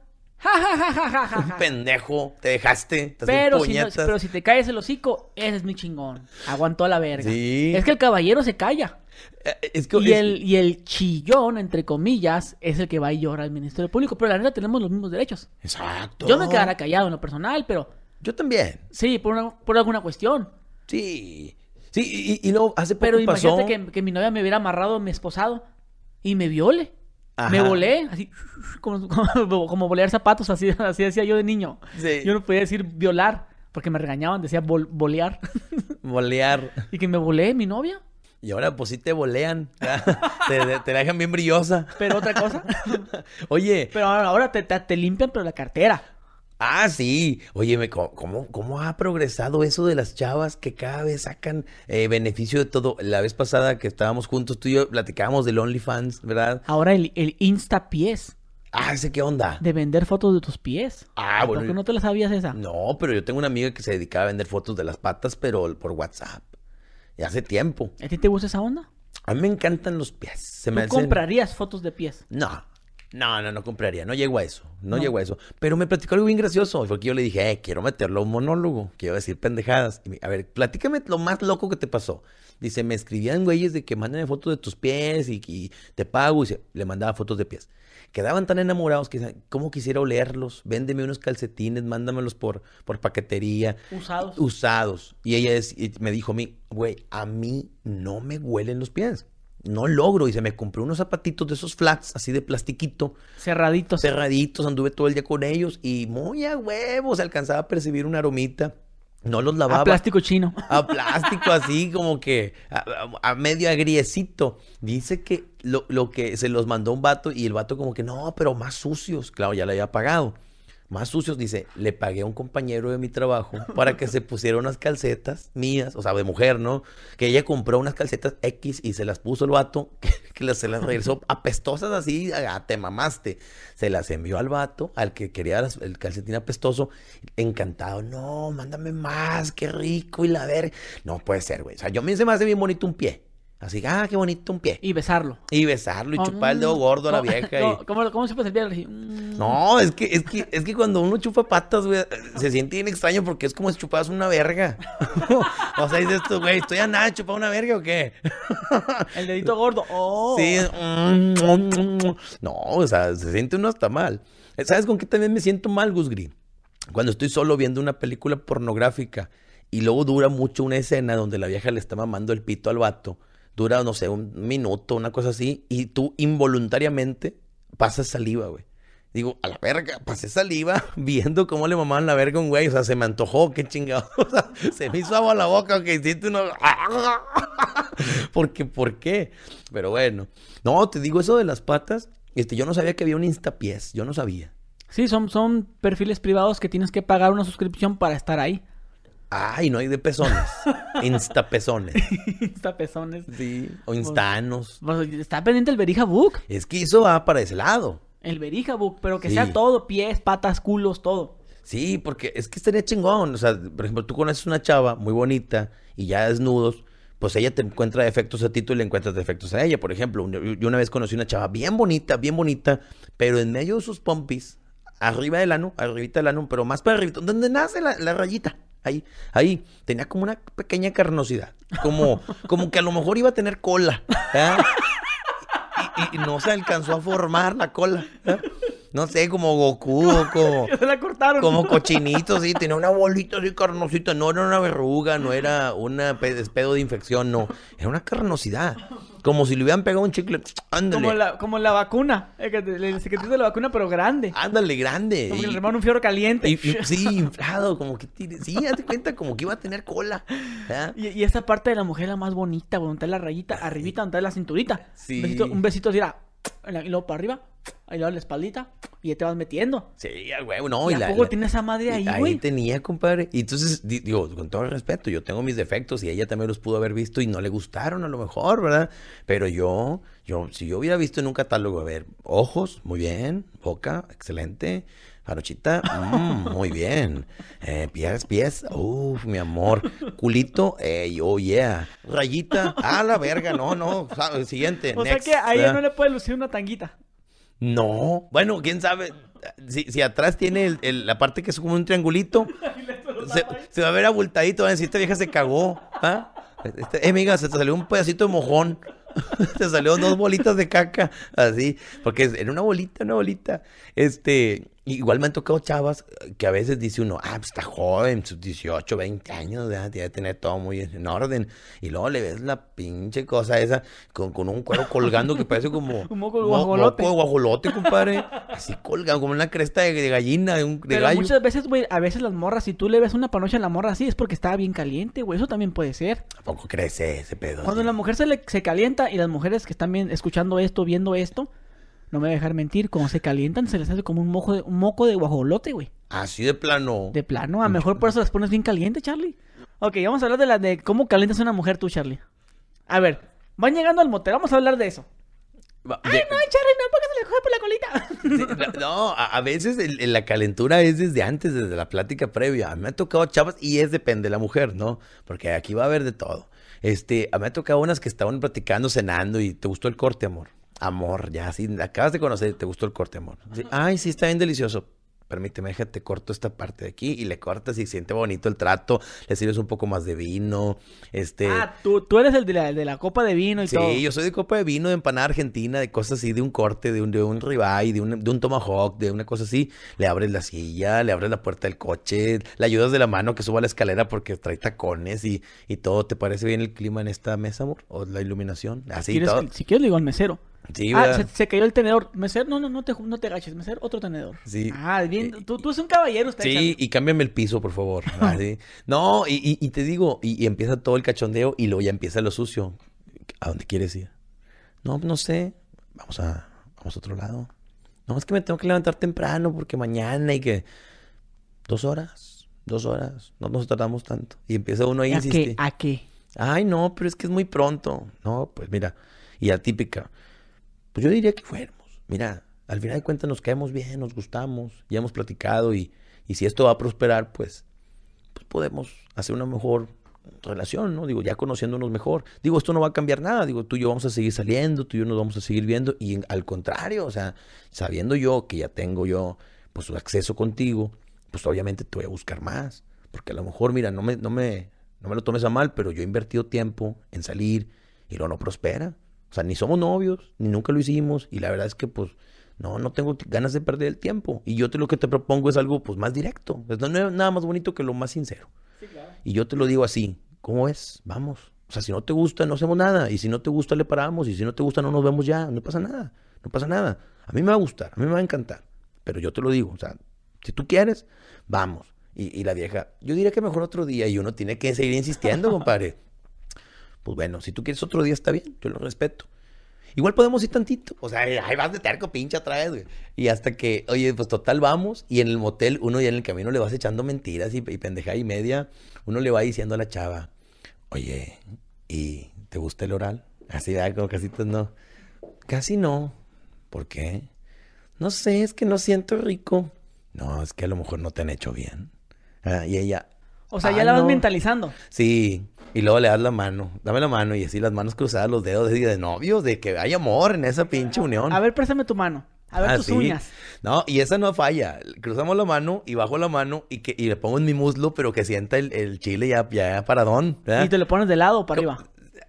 Speaker 1: un
Speaker 2: pendejo, te dejaste. pero, si pero si
Speaker 1: te caes el hocico, ese es mi chingón.
Speaker 2: Aguantó la verga. Es que
Speaker 1: el caballero se calla. Eh, eh, es que, y, El, chillón, entre comillas, es el que va y llora al Ministerio Público. Pero la neta tenemos los mismos derechos. Exacto. Yo me quedara callado en lo personal, pero. Yo también. Sí, por, por alguna cuestión.
Speaker 2: Sí. Sí, y, y luego hace poco Pero imagínate
Speaker 1: que, mi novia me hubiera amarrado, mi esposado, y me viole. Me volé, así, [laughs] como, como, volear zapatos, así, [laughs] así decía yo de niño. Yo no podía decir violar, porque me regañaban, decía bolear volear.
Speaker 2: [laughs] Volear.
Speaker 1: y que me volé mi novia.
Speaker 2: Y ahora, pues sí te volean. te, te, dejan bien brillosa. Pero otra cosa. Oye. Pero ahora, te, te, limpian, pero la cartera. Ah, sí. Oye, ¿cómo, ha progresado eso de las chavas que cada vez sacan eh, beneficio de todo? La vez pasada que estábamos juntos, tú y yo platicábamos del OnlyFans, ¿verdad? Ahora el, el Insta Pies. Ah, ¿ese qué onda?
Speaker 1: De vender fotos de tus pies.
Speaker 2: Ah, bueno. ¿Por qué no
Speaker 1: te la sabías esa?
Speaker 2: No, pero yo tengo una amiga que se dedicaba a vender fotos de las patas, pero por WhatsApp. Y hace tiempo. ¿A ti te gusta esa onda? A mí me encantan los pies. ¿Tú comprarías
Speaker 1: fotos de pies?
Speaker 2: No, no, no, no compraría, no llego a eso, no, llego a eso. Pero me platicó algo bien gracioso, porque yo le dije, eh, quiero meterlo a un monólogo, quiero decir pendejadas. a ver, platícame lo más loco que te pasó. Dice, me escribían güeyes de que mándame fotos de tus pies y, y te pago, le mandaba fotos de pies. Quedaban tan enamorados que decían, ¿cómo quisiera olerlos? Véndeme unos calcetines, mándamelos por, por paquetería. Usados. Usados. Y ella y me dijo a mí, güey, a mí no me huelen los pies no logro. Y se me compró unos zapatitos de esos flats, así de plastiquito. Cerraditos. Cerraditos, anduve todo el día con ellos y muy a huevos alcanzaba a percibir una aromita. No los lavaba. A plástico chino. A plástico así, como que a, medio agriecito. Dice que lo, lo, que se los mandó un vato y el vato como que no, pero más sucios. Claro, ya le había pagado más sucios. Dice, le pagué a un compañero de mi trabajo para que se pusiera unas calcetas mías, o sea, de mujer, ¿no? Que ella compró unas calcetas X y se las puso el vato, [laughs] que, las, se las regresó apestosas así, ah, te mamaste. Se las envió al vato, al que quería el calcetín apestoso, encantado. No, mándame más, qué rico y la ver. No puede ser, güey. O sea, yo me hice más de bien bonito un pie. Así, ah, qué bonito un pie. Y besarlo. Y besarlo y mm, chupar el dedo gordo a la vieja. ¿cómo, se puede el pie? Mm. No, es que, es que, es que cuando uno chupa patas, güey, se siente bien extraño porque es como si chupas una verga. [laughs] o sea, dices esto güey, ¿estoy a nada de chupar una verga o qué? [laughs] el dedito gordo. Oh. Sí. Mm, no, o sea, se siente uno hasta mal. ¿Sabes con qué también me siento mal, gris Cuando estoy solo viendo una película pornográfica y luego dura mucho una escena donde la vieja le está mamando el pito al vato dura, no sé, un minuto, una cosa así, y tú involuntariamente pasas saliva, güey. Digo, a la verga, pasé saliva [laughs] viendo cómo le mamaban la verga a un güey. O sea, se me antojó, qué chingado. [laughs] O sea, se me hizo agua la boca, que hiciste uno. Porque, ¿por qué? Pero bueno. No, te digo eso de las patas. Este, yo no sabía que había un instapiés. Yo no sabía.
Speaker 1: Sí, son, son perfiles privados que tienes que pagar una suscripción para
Speaker 2: estar ahí. Ay, no hay de pezones. [laughs] Instapezones. Instapezones. Sí. O instanos. Pues, pues, está pendiente el Berija Book. Es que eso va para ese lado.
Speaker 1: El Berija Book, pero que sea
Speaker 2: todo, pies, patas, culos, todo. Sí, porque es que estaría chingón. O sea, por ejemplo, tú conoces una chava muy bonita y ya desnudos, pues ella te encuentra defectos a ti, tú le encuentras defectos a ella. Por ejemplo, yo una vez conocí una chava bien bonita, bien bonita, pero en medio de sus pompis, arriba del ano, arribita del ano, pero más para arriba, donde nace la rayita. Ahí, ahí tenía como una pequeña carnosidad, como, como que a lo mejor iba a tener cola. Y, no se alcanzó a formar la cola no sé, como Goku o [laughs] como. se la cortaron. Como [laughs] cochinito, sí, tenía una bolita así carnosita. No era una verruga, no era un pedo de infección, no. Era una carnosidad. Como si le hubieran pegado un chicle. Ándale. Como
Speaker 1: la, como la vacuna. Eh, el, de la vacuna, pero grande. Ándale, grande. Como y, que le un fierro caliente. sí, [laughs] inflado. Como que tiene... Sí, hazte cuenta, como que iba a tener cola. Y, esa parte de la mujer la más bonita, donde está la rayita, arribita, donde está la cinturita. Sí. Un besito, un besito así era y luego para arriba, ahí le luego la espaldita, y ya te vas metiendo. Sí,
Speaker 2: güey, no. ¿Y, tiene
Speaker 1: esa madre ahí, ahí
Speaker 2: tenía, compadre. Y entonces, digo, con todo el respeto, yo tengo mis defectos y ella también los pudo haber visto y no le gustaron a lo mejor, ¿verdad? Pero yo, yo, si yo hubiera visto en un catálogo, a ver, ojos, muy bien, boca, excelente, Parochita. Mm, muy bien. Eh, pies, pies, uff, mi amor. Culito, ey, oh yeah. Rayita, Ah, la verga, no, no. Siguiente. O sea que a ah. no
Speaker 1: le puede lucir una tanguita.
Speaker 2: No, bueno, quién sabe. Si, atrás tiene la parte que es como un triangulito, [laughs] se, va a ver abultadito. Van a decir, esta vieja se cagó. ¿ah? Este, eh, amiga, se te salió un pedacito de mojón. [laughs] te salieron dos bolitas de caca. Así, porque era una bolita, una bolita. Este, Igual me han tocado chavas eh, que a veces dice uno, ah, pues está joven, sus 18, 20 años, ya debe tener todo muy en orden. Y luego le ves la pinche cosa esa con, un cuero colgando que parece como. [laughs] un de guajolote. compadre. [laughs] Así colgan como una cresta de, gallina, de, un, Pero Muchas
Speaker 1: veces, güey, a veces las morras, si tú le ves una panocha en la morra así, es porque estaba bien caliente, güey. Eso también puede ser.
Speaker 2: ¿A poco crece ese pedo?
Speaker 1: Cuando la mujer se, le, se calienta y las mujeres que están bien escuchando esto, viendo esto, no me voy a dejar mentir, como se calientan se les hace como un, mojo de, un moco de guajolote, güey.
Speaker 2: Así de plano.
Speaker 1: De plano, a lo mejor por eso las pones bien caliente, Charlie. Ok, vamos a hablar de la de cómo calientas a una mujer tú, Charlie. A ver, van llegando al motel, vamos a hablar de eso. Ay, no, Charlie, no, porque se le
Speaker 2: coge por la colita. no, a, veces la calentura es desde antes, desde la plática previa. A mí me ha tocado chavas y es depende de la mujer, ¿no? Porque aquí va a haber de todo. Este, a mí me ha tocado unas que estaban platicando, cenando y te gustó el corte, amor. Amor, ya, si acabas de conocer, te gustó el corte, amor. Ay, sí, está bien delicioso. Permíteme, déjate, corto esta parte de aquí y le cortas y siente bonito el trato. Le sirves un poco más de vino. Este... Ah,
Speaker 1: tú, tú eres el de la, copa de vino y todo. Sí, yo soy
Speaker 2: de copa de vino, de empanada argentina, de cosas así, de un corte, de un, de un ribeye, de un, de un tomahawk, de una cosa así. Le abres la silla, le abres la puerta del coche, le ayudas de la mano que suba la escalera porque trae tacones y, y todo. ¿Te parece bien el clima en esta mesa, amor? ¿O la iluminación? Así si todo. Si quieres, le digo al mesero ah,
Speaker 1: se, cayó el tenedor. no, no, no te, no te me otro tenedor. Sí. Ah, bien. Eh, tú, tú eres un caballero. sí,
Speaker 2: y cámbiame el piso, por favor. [laughs] Ah, no, y, y, te digo, y, empieza todo el cachondeo y luego ya empieza lo sucio. ¿A dónde quieres ir? No, no sé. Vamos a, a otro lado. No, es que me tengo que levantar temprano porque mañana y que... Dos horas, dos horas. No nos tardamos tanto. Y empieza uno ahí a qué? Ay, no, pero es que es muy pronto. No, pues mira. Y atípica. Pues yo diría que fuéramos. Mira, al final de cuentas nos caemos bien, nos gustamos, ya hemos platicado y, si esto va a prosperar, pues, pues podemos hacer una mejor relación, ¿no? Digo, ya conociéndonos mejor. Digo, esto no va a cambiar nada. Digo, tú y yo vamos a seguir saliendo, tú y yo nos vamos a seguir viendo. Y al contrario, o sea, sabiendo yo que ya tengo yo, pues, acceso contigo, pues obviamente te voy a buscar más. Porque a lo mejor, mira, no me, no me, no me lo tomes a mal, pero yo he invertido tiempo en salir y lo no prospera. O sea, ni somos novios, ni nunca lo hicimos. Y la verdad es que, pues, no, no tengo ganas de perder el tiempo. Y yo te lo que te propongo es algo, pues, más directo. no, es nada más bonito que lo más sincero. Y yo te lo digo así, ¿cómo es? Vamos. O sea, si no te gusta, no hacemos nada. Y si no te gusta, le paramos. Y si no te gusta, no nos vemos ya. No pasa nada. No pasa nada. A mí me va a gustar, a mí me va a encantar. Pero yo te lo digo, o sea, si tú quieres, vamos. Y, y la vieja, yo diría que mejor otro día. Y uno tiene que seguir insistiendo, [laughs] compadre. Pues bueno, si tú quieres otro día está bien, yo lo respeto. Igual podemos ir tantito. O sea, ahí vas de terco, pinche otra vez, Y hasta que, oye, pues total, vamos. Y en el motel, uno ya en el camino le vas echando mentiras y, pendejada y media. Uno le va diciendo a la chava, oye, ¿y te gusta el oral? Así, ¿verdad? Ah, como casi no. Casi no. ¿Por qué? No sé, es que no siento rico. No, es que a lo mejor no te han hecho bien. Ah, y ella.
Speaker 1: O sea, ya ah, la vas mentalizando.
Speaker 2: Sí. Y luego le das la mano, dame la mano y así las manos cruzadas, los dedos de novios, de que hay amor en esa pinche unión. A ver, préstame tu mano. A ver ah, tus uñas. No, y esa no falla. Cruzamos la mano y bajo la mano y, que, le pongo en mi muslo, pero que sienta el, chile ya, paradón. Y
Speaker 1: te lo pones de lado para arriba.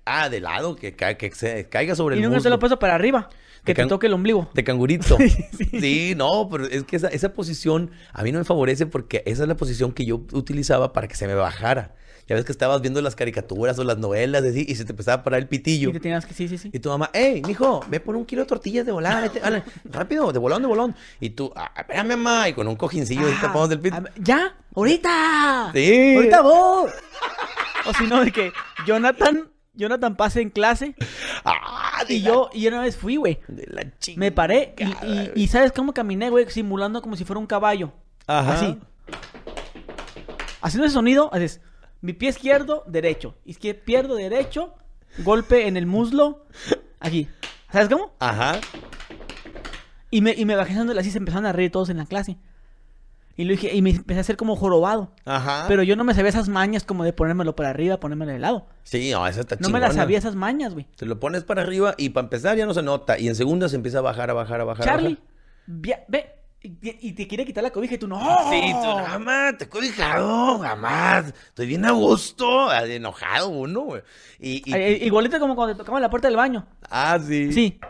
Speaker 2: Ah, de lado, que, se caiga sobre el muslo. Y nunca se lo puso para arriba. Que te toque el ombligo. De cangurito. [laughs] sí, sí, no, pero es que esa, esa posición a mí no me favorece porque esa es la posición que yo utilizaba para que se me bajara. Ya ves que estabas viendo las caricaturas o las novelas y se te empezaba a parar el pitillo. Y te tenías que, sí, sí, Y tu mamá, hey, mijo, ve por un kilo de tortillas de volada, rápido, de volón, de volón. Y tú, ah, espérame, mamá, y con un cojincillo del ah, pitillo ¿Ya? ¡Ahorita! Sí. ¡Ahorita
Speaker 1: vos! o si no, de que Jonathan, Jonathan pase en clase. Ah, y yo, y una vez fui, güey. Me paré y, ¿sabes cómo caminé, güey? Simulando como si fuera un caballo. Ajá. Así. Haciendo ese sonido, haces... Mi pie izquierdo, derecho. Izquierdo, pierdo, derecho. Golpe en el muslo. Aquí. ¿Sabes cómo? Ajá. Y me, y me bajé dándole así, se empezaron a reír todos en la clase. Y lo dije, y me empecé a hacer como jorobado. Ajá. Pero yo no me sabía esas mañas como de ponérmelo para arriba, ponérmelo de lado.
Speaker 2: Sí, no, esa está No me las sabía esas mañas, güey. Te lo pones para arriba y para empezar ya no se nota. Y en segunda se empieza a bajar, a bajar, a bajar. Charlie, ve,
Speaker 1: y te quiere quitar la cobija y tú no. Sí, tú, jamás, te he cobijado,
Speaker 2: jamás. Estoy bien a gusto, ah, enojado uno, güey. Y, y, Igualito como cuando te tocamos la puerta del baño. Ah, sí. Sí.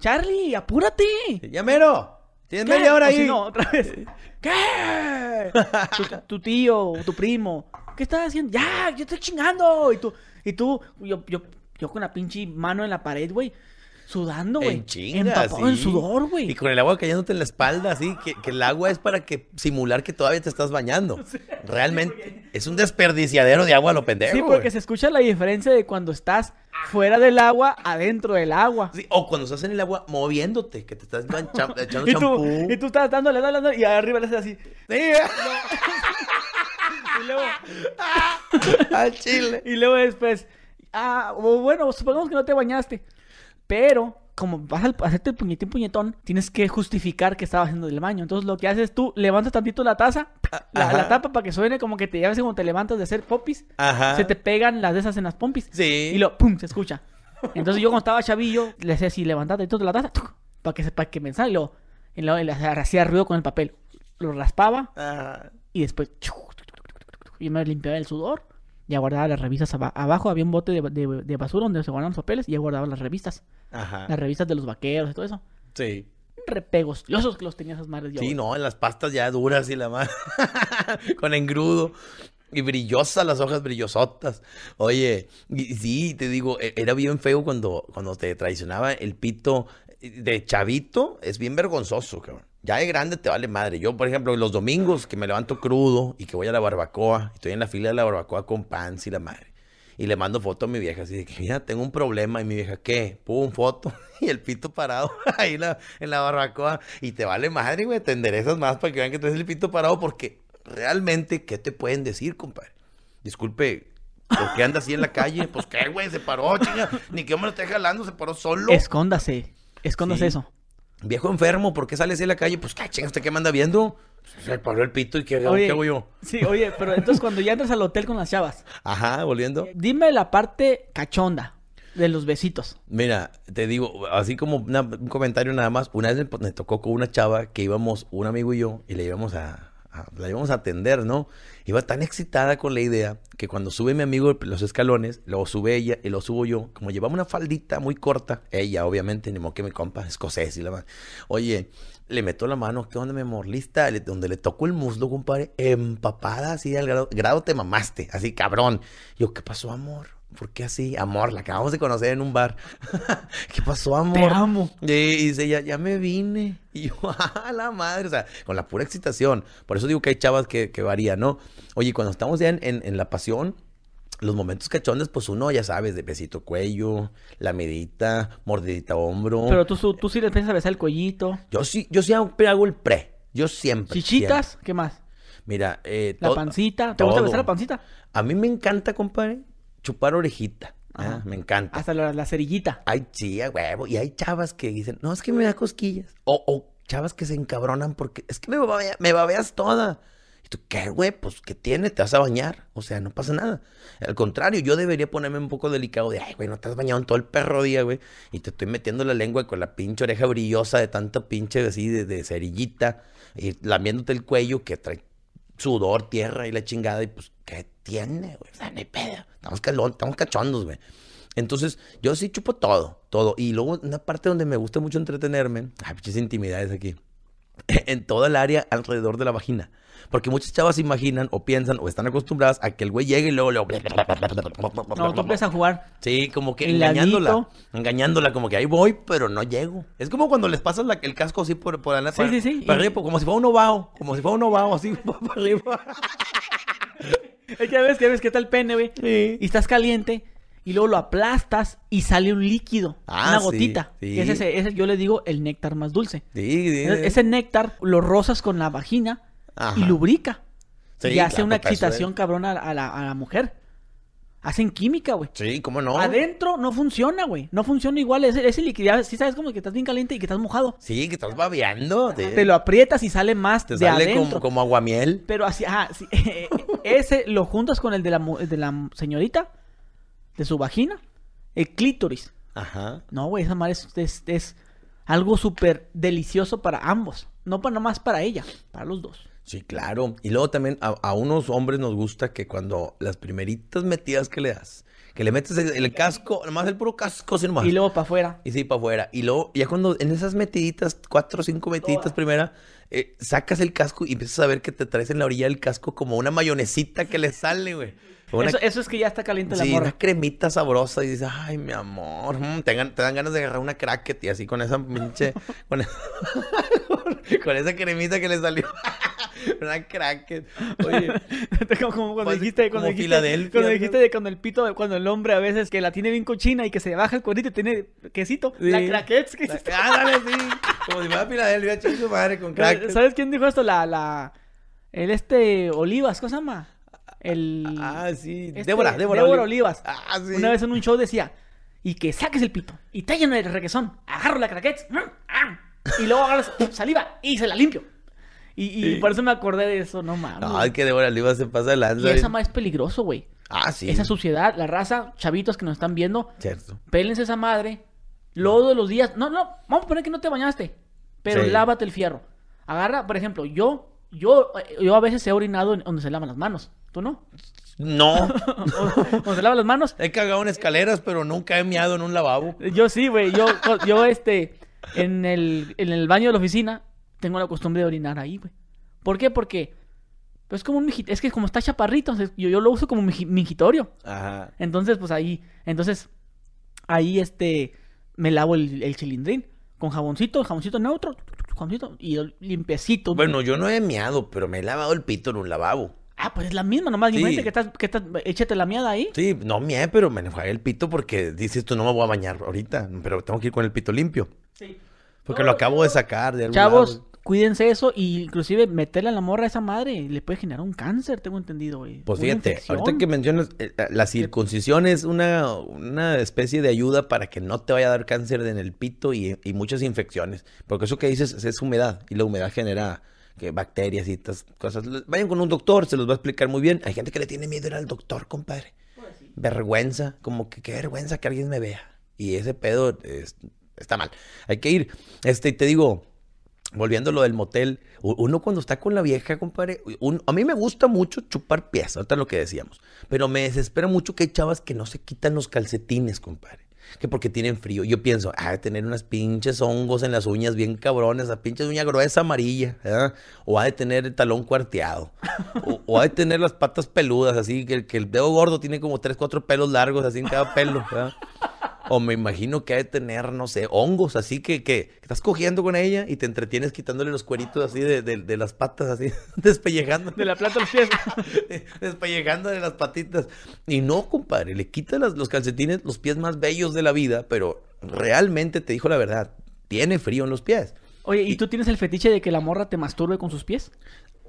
Speaker 2: Charlie, apúrate. Llamero
Speaker 1: Tienes media hora ahí. no, otra vez. [laughs] ¿Qué? tu, tío, tu primo. ¿Qué estás haciendo? Ya, yo estoy chingando. Y tú, y tú, yo, yo, yo con la pinche mano en la pared, güey sudando, güey. En chingas, en sudor,
Speaker 2: güey. Y con el agua cayéndote en la espalda, así, que, el agua es para que simular que todavía te estás bañando. [laughs] Realmente es un desperdiciadero de agua lo pendejo. Sí, porque se
Speaker 1: escucha la diferencia de cuando estás fuera
Speaker 2: del agua, adentro del agua. Sí, o cuando estás en el agua moviéndote, que te estás [laughs] echando ¿Y tú, Y tú estás dándole, dándole, y arriba le haces así. [laughs]
Speaker 1: y luego... Al chile. Y luego después... Ah, bueno, supongamos que no te bañaste. Pero como vas a hacerte el puñetín puñetón, tienes que justificar que estaba haciendo el baño. Entonces lo que haces tú, levantas tantito la taza, la, tapa para que suene como que te llaves como te levantas de hacer popis. Se te pegan las de esas en las pompis. Y lo, pum, se escucha. Entonces yo cuando estaba chavillo, le decía así, levantate tantito la taza, para que sepa que me Y lo, hacía ruido con el papel. Lo raspaba y después... y me limpiaba el sudor ya guardaba las revistas abajo. Había un bote de, basura donde se guardaban los papeles y ya guardaba las revistas. Ajá. Las revistas de los vaqueros y todo eso. Sí. Repegos, Los que los tenía esas madres. Sí, no,
Speaker 2: en las pastas ya duras y la más [laughs] Con engrudo. Y brillosas las hojas brillosotas. Oye, sí, te digo, e-, era bien feo cuando, cuando te traicionaba el pito eh, de chavito. Es bien vergonzoso, cabrón. Ya de grande te vale madre. Yo, por ejemplo, los domingos que me levanto crudo y que voy a la barbacoa, estoy en la fila de la barbacoa con pan, y la madre. Y le mando foto a mi vieja, así de que, mira, tengo un problema. Y mi vieja, ¿qué? Pum, foto. [laughs] Y el pito parado [laughs] ahí la, en la barbacoa. Y te vale madre, güey. Te enderezas más para que vean que tienes el pito parado. Porque realmente, ¿qué te pueden decir, compadre? Disculpe, ¿por qué anda así en la calle? Pues qué, güey, se paró, chinga. Ni que hombre esté jalando, se paró solo. Escóndase. Escóndase eso. Viejo enfermo, ¿por qué sales de la calle? Pues, ¿qué usted qué me anda viendo? Pues, se paró el pito y qué, hago yo? Sí, oye, pero
Speaker 1: entonces cuando ya entras al hotel con las chavas.
Speaker 2: Ajá, volviendo. Eh,
Speaker 1: dime la parte cachonda de los besitos.
Speaker 2: Mira, te digo, así como un comentario nada más, una vez me tocó con una chava que íbamos, un amigo y yo, y le íbamos a, la íbamos a atender, ¿no? Iba tan excitada con la idea que cuando sube mi amigo los escalones, lo sube ella y lo subo yo, como llevaba una faldita muy corta, ella obviamente, ni modo que mi compa escocés y la Oye, le meto la mano, ¿qué onda, mi amor? Lista, donde le tocó el muslo, compadre, empapada así al grado, grado te mamaste, así cabrón. Yo, ¿qué pasó, amor? ¿Por qué así? Amor, la acabamos de conocer en un bar. [laughs] ¿Qué pasó, amor? Te amo. Y, dice, ya, ya me vine. [laughs] Y yo, a ah, la madre. O sea, con la pura excitación. Por eso digo que hay chavas que, varían, ¿no? Oye, cuando estamos ya en, la pasión, los momentos cachondes, pues uno, ya sabes, de besito cuello, la medita, mordidita hombro. Pero
Speaker 1: tú, tú sí le piensas besar el cuellito.
Speaker 2: Yo sí, yo sí hago, el pre. Yo siempre. ¿Chichitas? ¿Qué más? Mira, eh, La pancita. ¿Te gusta besar la pancita? A mí me encanta, compadre, chupar orejita. Ah, me encanta. Hasta la, cerillita. Ay, chía, huevo. Y hay chavas que dicen, no, es que me da cosquillas. O, o chavas que se encabronan porque es que me, babeas toda. Y tú, ¿qué, güey? Pues, ¿qué tiene? ¿Te vas a bañar? O sea, no pasa nada. Al contrario, yo debería ponerme un poco delicado de, ay, güey, no te has bañado en todo el perro día, güey. Y te estoy metiendo la lengua con la pinche oreja brillosa de tanta pinche así de, de cerillita. Y lamiéndote el cuello que trae sudor, tierra y la chingada. Y pues, ¿qué entiende, güey. no hay pedo. Estamos, estamos cachondos, güey. Entonces, yo sí chupo todo, todo. Y luego, una parte donde me gusta mucho entretenerme, hay muchas intimidades aquí, [laughs] en toda el área alrededor de la vagina. Porque muchas chavas imaginan o piensan o están acostumbradas a que el güey llegue y luego le... No, tú empiezas a jugar. Sí, como que engañándola. Engañándola, como que ahí voy, pero no llego. Es como cuando les pasas la, el casco así por, por Sí, sí, sí. Para arriba, como si fuera un ovao. Como si fuera un ovao, así [laughs] para arriba.
Speaker 1: [laughs] Es que ves, que ves que está el pene, güey. Y estás caliente. Y luego lo aplastas y sale un líquido. Ah, una gotita. Sí, ese, yo le digo el néctar más dulce. sí ese néctar lo rozas con la vagina y lubrica. y hace una excitación cabrón a la, mujer. Hacen química, güey. Sí, ¿cómo no? Adentro no funciona, güey. No funciona igual. Ese, ese liquidez, sí sabes como que estás bien caliente y que estás mojado.
Speaker 2: Sí, que estás babeando. Te, lo aprietas
Speaker 1: y sale más te sale
Speaker 2: Como, aguamiel.
Speaker 1: Pero así, ah, [laughs] ese lo juntas con el de la, de la señorita, de su vagina, el clítoris. Ajá.
Speaker 2: No, güey, esa madre
Speaker 1: es, algo súper delicioso para ambos. No para, más para ella, para los dos.
Speaker 2: Sí, claro. Y luego también a, unos hombres nos gusta que cuando las primeritas metidas que le das, que le metes el, casco, nomás el puro casco sin más. Y luego para afuera. Y sí, para afuera. Y luego, ya cuando en esas metiditas, cuatro o cinco metiditas primera, eh, sacas el casco y empiezas a ver que te traes en la orilla del casco como una mayonesita que le sale, güey.
Speaker 1: Eso, es que ya está caliente la sí, una
Speaker 2: cremita sabrosa y dices, ay, mi amor, mm", te, dan, ganas de agarrar una cracket y así con esa pinche... con [laughs] [laughs] Con esa cremita que le salió. [laughs] Una crack Oye. [laughs] como, como
Speaker 1: cuando pues, dijiste, cuando, como dijiste cuando dijiste de cuando el pito, cuando el hombre a veces que la tiene bien cochina y que se baja el cuadrito y tiene quesito. La craquets
Speaker 2: que la... Ándale, sí. Como si fuera Filadelfia, chingue su madre con crack. ¿Sabes
Speaker 1: quién dijo esto? La, la. El este Olivas, ¿cómo se llama? El. Ah, ah sí. Este Débora, Débora. Débora Olivas. Ah, sí. Una vez en un show decía. Y que saques el pito. Y te lleno el requesón. Agarro la craquets. Mm, ah y luego agarras saliva y se la limpio. Y, por eso me acordé de eso, no mames. Ay,
Speaker 2: que de buena saliva se pasa el Y esa madre es
Speaker 1: peligroso, güey. Ah, sí. Esa suciedad, la raza, chavitos que nos están viendo. Cierto. Pélense esa madre. Luego de los días. No, no, vamos a poner que no te bañaste. Pero lávate el fierro. Agarra, por ejemplo, yo, yo, yo a veces he orinado donde se lavan las manos. ¿Tú no?
Speaker 2: No. ¿Donde [laughs] se lavan las manos? He cagado en escaleras, pero nunca he miado en
Speaker 1: un lavabo. Yo sí, güey. Yo, yo, este, en el, baño de la oficina, tengo la costumbre de orinar ahí, güey. ¿Por qué? Porque pues, es como un Es que como está chaparrito, yo, lo uso como mijitorio. Ajá. Entonces, pues ahí. Entonces, ahí este. Me lavo el, el chilindrín. Con jaboncito, jaboncito neutro. Jaboncito. Y
Speaker 2: limpiecito. Bueno, yo no he miado pero me he lavado el pito en un lavabo.
Speaker 1: Ah, pues es la misma, nomás sí. que estás, que estás, échate la miada ahí.
Speaker 2: Sí, no mié, pero me enjuagué el pito porque dices tú no me voy a bañar ahorita, pero tengo que ir con el pito limpio. Porque lo acabo de sacar de algún Chavos,
Speaker 1: cuídense eso y inclusive meterle a la morra a esa madre le puede generar un cáncer, tengo entendido, Pues fíjate, ahorita que
Speaker 2: mencionas, eh, eh, la circuncisión es una, especie de ayuda para que no te vaya a dar cáncer en el pito y, muchas infecciones. Porque eso que dices es humedad y la humedad genera que bacterias y estas cosas. Vayan con un doctor, se los va a explicar muy bien. Hay gente que le tiene miedo ir al doctor, compadre. Pues vergüenza, como que qué vergüenza que alguien me vea. Y ese pedo es, está mal. Hay que ir. Este, te digo, volviendo a lo del motel, uno cuando está con la vieja, compadre, a mí me gusta mucho chupar pies, ahorita lo que decíamos, pero me desespera mucho que hay chavas que no se quitan los calcetines, compadre. Que porque tienen frío. Yo pienso, ah, tener unas pinches hongos en las uñas bien cabrones, las pinches uña gruesa amarilla, o ha de tener el talón cuarteado, o, ha de tener las patas peludas, así que, el dedo gordo tiene como tres, cuatro pelos largos, así en cada pelo. ¿eh? o me imagino que ha de tener, no sé, hongos, así que, que, estás cogiendo con ella y te entretienes quitándole los cueritos así de, de, las patas, así, [laughs] despellejando. De la plata los pies. [laughs] despellejando de las patitas. Y no, compadre, le quita los calcetines, los pies más bellos de la vida, pero realmente te dijo la verdad, tiene frío en los pies. Oye, ¿y, tú tienes el fetiche
Speaker 1: de que la morra te masturbe con sus pies?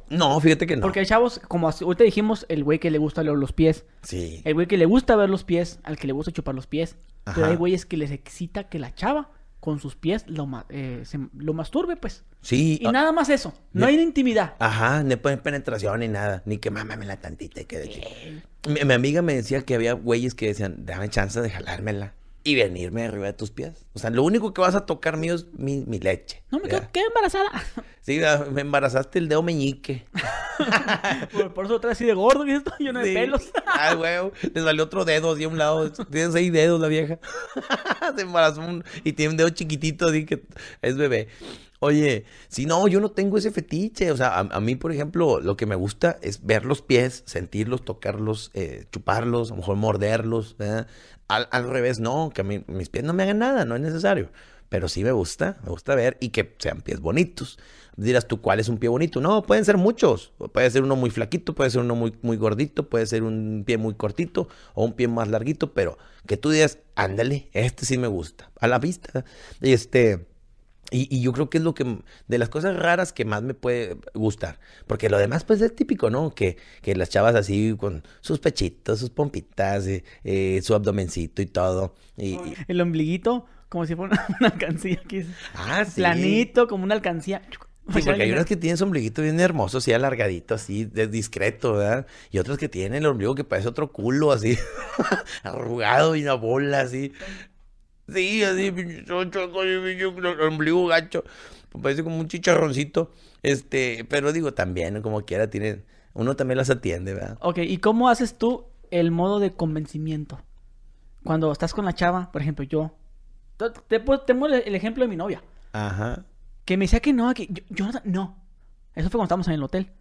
Speaker 1: No, fíjate que no. Porque hay chavos, como ahorita dijimos, el güey que le gusta leer los pies. Sí. El güey que le gusta ver los pies, al que le gusta chupar los pies. Pero hay güeyes que les excita que la chava con sus pies lo, eh, lo masturbe, pues.
Speaker 2: Sí. Y ah, nada
Speaker 1: más eso. No hay intimidad.
Speaker 2: Ajá, no hay penetración ni nada. Ni que la tantita y que... mi, amiga me decía que había güeyes que decían, dame chance de jalármela y venirme arriba de tus pies. O sea, lo único que vas a tocar mío es mi, leche. No,
Speaker 1: me quedo, quedé embarazada. [laughs]
Speaker 2: Sí, me embarazaste el dedo meñique. [laughs] por, eso trae así de gordo, y esto lleno de pelos. [laughs] Ay, güey, les valió otro dedo así a un lado. Tienen seis dedos la vieja. Se embarazó y tiene un dedo chiquitito, así que es bebé. Oye, si no, yo no tengo ese fetiche. O sea, a, mí, por ejemplo, lo que me gusta es ver los pies, sentirlos, tocarlos, eh, chuparlos, a lo mejor morderlos. ¿eh? Al, revés, no, que mis pies no me hagan nada, no es necesario. Pero sí me gusta, me gusta ver y que sean pies bonitos. Dirás tú, ¿cuál es un pie bonito? No, pueden ser muchos. Puede ser uno muy flaquito, puede ser uno muy, muy gordito, puede ser un pie muy cortito o un pie más larguito, pero que tú digas, ándale, este sí me gusta. A la vista. Y este, y, yo creo que es lo que, de las cosas raras que más me puede gustar. Porque lo demás, pues es típico, ¿no? Que, las chavas así con sus pechitos, sus pompitas, eh, eh, su abdomencito y todo. Y, El
Speaker 1: ombliguito, como si fuera [laughs] una, alcancía.
Speaker 2: Ah, sí. Planito,
Speaker 1: como una alcancía. porque hay unas que
Speaker 2: tienen su ombliguito bien hermoso, así alargadito, así, de discreto, ¿verdad? Y otras que tienen el ombligo que parece otro culo, así, [laughs] arrugado y una bola, así. Sí, así, el ombligo gacho. parece como un chicharroncito. Este, pero digo, también, como quiera, tienen. Uno también las atiende, ¿verdad?
Speaker 1: Ok, ¿y cómo haces tú el modo de convencimiento? Cuando estás con la chava, por ejemplo, yo. Te tengo el ejemplo de mi novia. Ajá. Que me decía que no, que yo, no. Eso fue cuando estábamos en el hotel.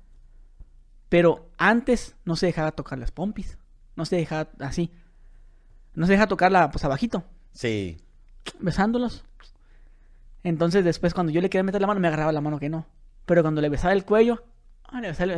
Speaker 1: Pero antes no se dejaba tocar las pompis. No se dejaba así. No se deja tocar la, pues abajito. Sí. Besándolos. Entonces después cuando yo le quería meter la mano, me agarraba la mano que no. Pero cuando le besaba el cuello, ah, le besaba,